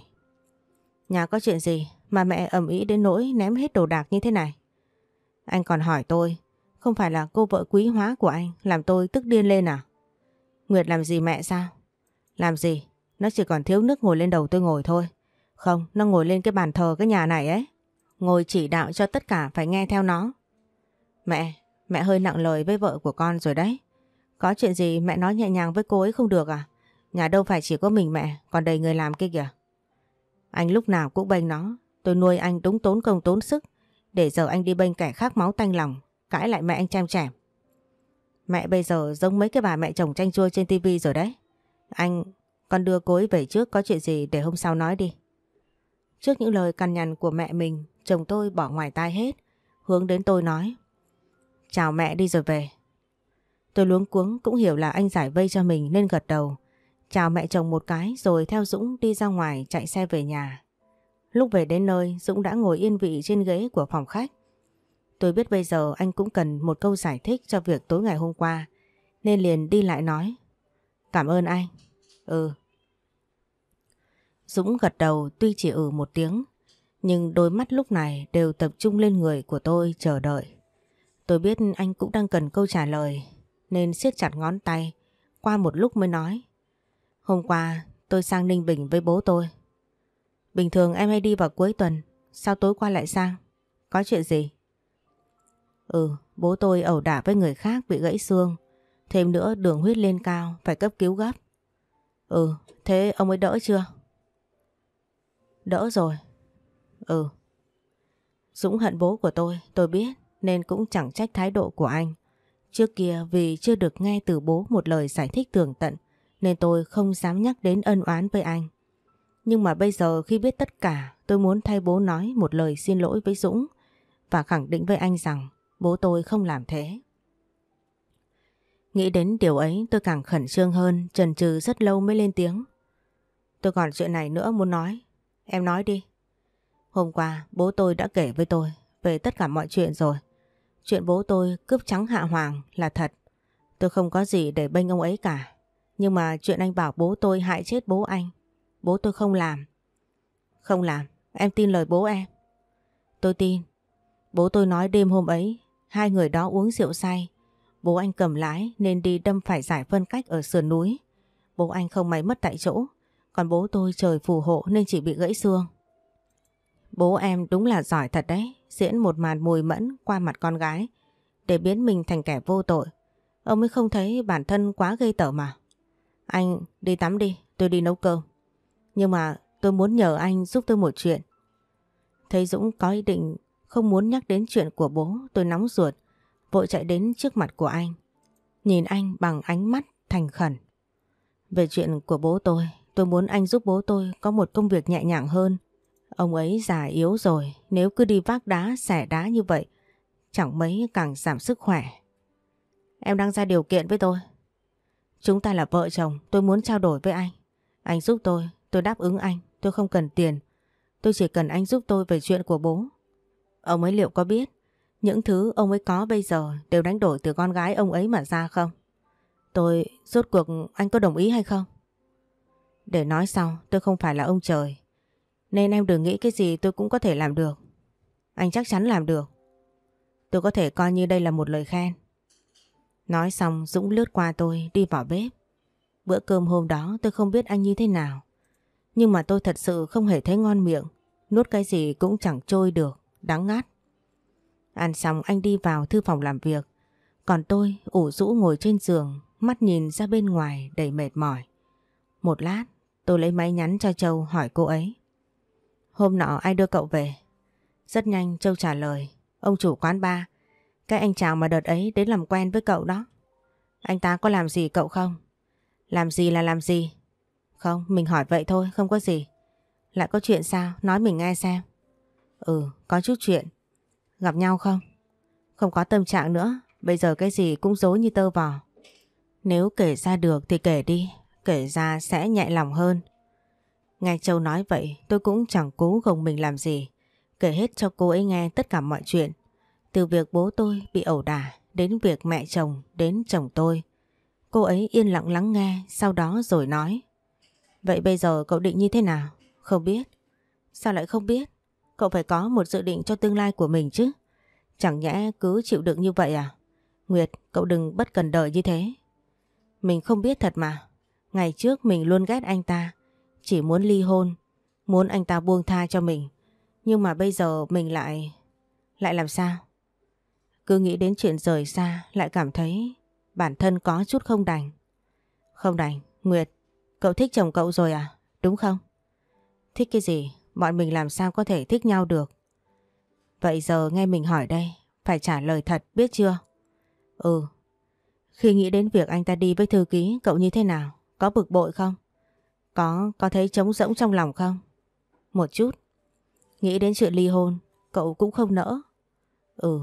Nhà có chuyện gì mà mẹ ầm ĩ đến nỗi ném hết đồ đạc như thế này? Anh còn hỏi tôi, không phải là cô vợ quý hóa của anh làm tôi tức điên lên à? Nguyệt làm gì mẹ sao? Làm gì? Nó chỉ còn thiếu nước ngồi lên đầu tôi ngồi thôi. Không, nó ngồi lên cái bàn thờ cái nhà này ấy. Ngồi chỉ đạo cho tất cả phải nghe theo nó. Mẹ, mẹ hơi nặng lời với vợ của con rồi đấy. Có chuyện gì mẹ nói nhẹ nhàng với cô ấy không được à? Nhà đâu phải chỉ có mình mẹ, còn đầy người làm kia kìa. Anh lúc nào cũng bênh nó, tôi nuôi anh đúng tốn công tốn sức, để giờ anh đi bênh kẻ khác máu tanh lòng, cãi lại mẹ anh chăm chẻm. Mẹ bây giờ giống mấy cái bà mẹ chồng tranh chua trên tivi rồi đấy. Anh, con đưa cô ấy về trước có chuyện gì để hôm sau nói đi. Trước những lời cằn nhằn của mẹ mình, chồng tôi bỏ ngoài tai hết, hướng đến tôi nói. Chào mẹ đi rồi về, Tôi luống cuống cũng hiểu là anh giải vây cho mình nên gật đầu. Chào mẹ chồng một cái rồi theo Dũng đi ra ngoài chạy xe về nhà. Lúc về đến nơi Dũng đã ngồi yên vị trên ghế của phòng khách. Tôi biết bây giờ anh cũng cần một câu giải thích cho việc tối ngày hôm qua nên liền đi lại nói. Cảm ơn anh. Ừ. Dũng gật đầu tuy chỉ ừ một tiếng nhưng đôi mắt lúc này đều tập trung lên người của tôi chờ đợi. Tôi biết anh cũng đang cần câu trả lời nên siết chặt ngón tay, qua một lúc mới nói. Hôm qua tôi sang Ninh Bình với bố tôi. Bình thường em hay đi vào cuối tuần, sao tối qua lại sang? Có chuyện gì? Ừ, bố tôi ẩu đả với người khác bị gãy xương, thêm nữa đường huyết lên cao, phải cấp cứu gấp. Ừ, thế ông ấy đỡ chưa? Đỡ rồi. Ừ. Dũng hận bố của tôi, tôi biết, nên cũng chẳng trách thái độ của anh. Trước kia vì chưa được nghe từ bố một lời giải thích tường tận nên tôi không dám nhắc đến ân oán với anh. Nhưng mà bây giờ khi biết tất cả tôi muốn thay bố nói một lời xin lỗi với Dũng và khẳng định với anh rằng bố tôi không làm thế. Nghĩ đến điều ấy tôi càng khẩn trương hơn, trần trừ rất lâu mới lên tiếng. Tôi còn chuyện này nữa muốn nói. Em nói đi. Hôm qua bố tôi đã kể với tôi về tất cả mọi chuyện rồi. Chuyện bố tôi cướp trắng hạ hoàng là thật. Tôi không có gì để bênh ông ấy cả. Nhưng mà chuyện anh bảo bố tôi hại chết bố anh. Bố tôi không làm. Không làm. Em tin lời bố em. Tôi tin. Bố tôi nói đêm hôm ấy, hai người đó uống rượu say. Bố anh cầm lái nên đi đâm phải giải phân cách ở sườn núi. Bố anh không may mất tại chỗ. Còn bố tôi trời phù hộ nên chỉ bị gãy xương. Bố em đúng là giỏi thật đấy, diễn một màn mùi mẫn qua mặt con gái để biến mình thành kẻ vô tội. Ông ấy không thấy bản thân quá gây tở mà. Anh đi tắm đi, tôi đi nấu cơm. Nhưng mà tôi muốn nhờ anh giúp tôi một chuyện. Thấy Dũng có ý định không muốn nhắc đến chuyện của bố, tôi nóng ruột, vội chạy đến trước mặt của anh. Nhìn anh bằng ánh mắt thành khẩn. Về chuyện của bố tôi, tôi muốn anh giúp bố tôi có một công việc nhẹ nhàng hơn Ông ấy già yếu rồi, nếu cứ đi vác đá, xẻ đá như vậy, chẳng mấy càng giảm sức khỏe. Em đang ra điều kiện với tôi. Chúng ta là vợ chồng, tôi muốn trao đổi với anh. Anh giúp tôi, tôi đáp ứng anh, tôi không cần tiền. Tôi chỉ cần anh giúp tôi về chuyện của bố. Ông ấy liệu có biết, những thứ ông ấy có bây giờ đều đánh đổi từ con gái ông ấy mà ra không? Tôi, rốt cuộc anh có đồng ý hay không? Để nói sau, tôi không phải là ông trời. Nên em đừng nghĩ cái gì tôi cũng có thể làm được. Anh chắc chắn làm được. Tôi có thể coi như đây là một lời khen. Nói xong Dũng lướt qua tôi đi vào bếp. Bữa cơm hôm đó tôi không biết anh như thế nào. Nhưng mà tôi thật sự không hề thấy ngon miệng. Nuốt cái gì cũng chẳng trôi được, đắng ngát. Ăn xong anh đi vào thư phòng làm việc. Còn tôi ủ rũ ngồi trên giường, mắt nhìn ra bên ngoài đầy mệt mỏi. Một lát tôi lấy máy nhắn cho Châu hỏi cô ấy. Hôm nọ ai đưa cậu về? Rất nhanh Châu trả lời. Ông chủ quán ba. Cái anh chàng mà đợt ấy đến làm quen với cậu đó. Anh ta có làm gì cậu không? Làm gì là làm gì? Không, mình hỏi vậy thôi, không có gì. Lại có chuyện sao? Nói mình nghe xem. Ừ, có chút chuyện. Gặp nhau không? Không có tâm trạng nữa, bây giờ cái gì cũng dối như tơ vò. Nếu kể ra được thì kể đi, kể ra sẽ nhẹ lòng hơn. Nghe Châu nói vậy tôi cũng chẳng cố gồng mình làm gì. Kể hết cho cô ấy nghe tất cả mọi chuyện. Từ việc bố tôi bị ẩu đả đến việc mẹ chồng đến chồng tôi. Cô ấy yên lặng lắng nghe sau đó rồi nói. Vậy bây giờ cậu định như thế nào? Không biết. Sao lại không biết? Cậu phải có một dự định cho tương lai của mình chứ. Chẳng nhẽ cứ chịu đựng như vậy à? Nguyệt, cậu đừng bất cần đợi như thế. Mình không biết thật mà. Ngày trước mình luôn ghét anh ta. Chỉ muốn ly hôn Muốn anh ta buông tha cho mình Nhưng mà bây giờ mình lại Lại làm sao Cứ nghĩ đến chuyện rời xa Lại cảm thấy bản thân có chút không đành Không đành Nguyệt Cậu thích chồng cậu rồi à Đúng không Thích cái gì Bọn mình làm sao có thể thích nhau được Vậy giờ nghe mình hỏi đây Phải trả lời thật biết chưa Ừ Khi nghĩ đến việc anh ta đi với thư ký Cậu như thế nào Có bực bội không có, có thấy trống rỗng trong lòng không? Một chút. Nghĩ đến chuyện ly hôn, cậu cũng không nỡ. Ừ,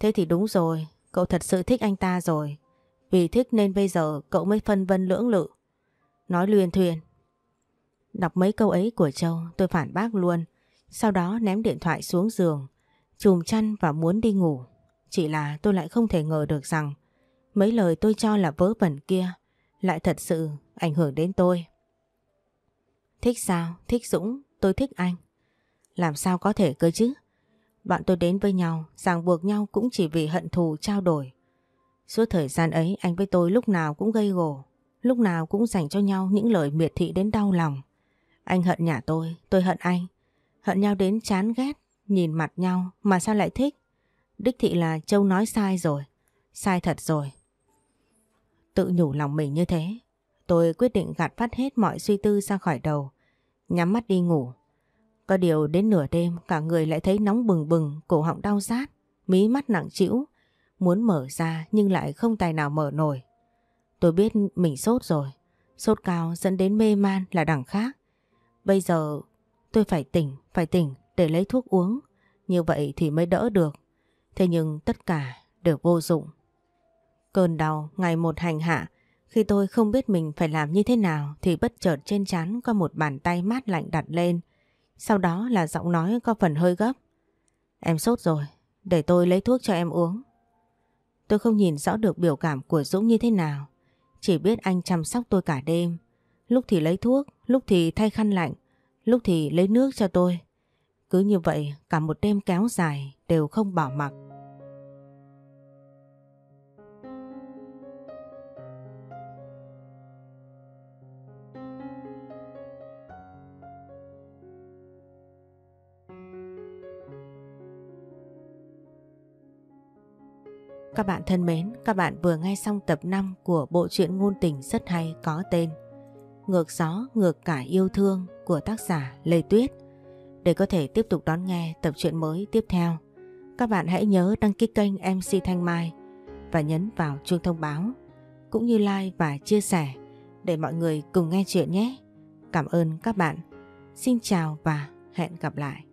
thế thì đúng rồi, cậu thật sự thích anh ta rồi. Vì thích nên bây giờ cậu mới phân vân lưỡng lự. Nói luyên thuyền. Đọc mấy câu ấy của Châu tôi phản bác luôn. Sau đó ném điện thoại xuống giường, chùm chăn và muốn đi ngủ. Chỉ là tôi lại không thể ngờ được rằng mấy lời tôi cho là vớ vẩn kia lại thật sự ảnh hưởng đến tôi. Thích sao? Thích Dũng, tôi thích anh. Làm sao có thể cơ chứ? Bọn tôi đến với nhau, ràng buộc nhau cũng chỉ vì hận thù trao đổi. Suốt thời gian ấy anh với tôi lúc nào cũng gây gổ, lúc nào cũng dành cho nhau những lời miệt thị đến đau lòng. Anh hận nhà tôi, tôi hận anh. Hận nhau đến chán ghét, nhìn mặt nhau mà sao lại thích. Đích thị là Châu nói sai rồi, sai thật rồi. Tự nhủ lòng mình như thế, Tôi quyết định gạt phát hết mọi suy tư ra khỏi đầu, nhắm mắt đi ngủ. Có điều đến nửa đêm cả người lại thấy nóng bừng bừng, cổ họng đau rát, mí mắt nặng trĩu, muốn mở ra nhưng lại không tài nào mở nổi. Tôi biết mình sốt rồi, sốt cao dẫn đến mê man là đẳng khác. Bây giờ tôi phải tỉnh, phải tỉnh để lấy thuốc uống, như vậy thì mới đỡ được. Thế nhưng tất cả đều vô dụng. Cơn đau ngày một hành hạ khi tôi không biết mình phải làm như thế nào thì bất chợt trên chán có một bàn tay mát lạnh đặt lên. Sau đó là giọng nói có phần hơi gấp. Em sốt rồi, để tôi lấy thuốc cho em uống. Tôi không nhìn rõ được biểu cảm của Dũng như thế nào. Chỉ biết anh chăm sóc tôi cả đêm. Lúc thì lấy thuốc, lúc thì thay khăn lạnh, lúc thì lấy nước cho tôi. Cứ như vậy cả một đêm kéo dài đều không bỏ mặc. Các bạn thân mến, các bạn vừa nghe xong tập 5 của bộ truyện ngôn tình rất hay có tên Ngược gió, ngược cả yêu thương của tác giả Lê Tuyết. Để có thể tiếp tục đón nghe tập truyện mới tiếp theo, các bạn hãy nhớ đăng ký kênh MC Thanh Mai và nhấn vào chuông thông báo, cũng như like và chia sẻ để mọi người cùng nghe chuyện nhé. Cảm ơn các bạn. Xin chào và hẹn gặp lại.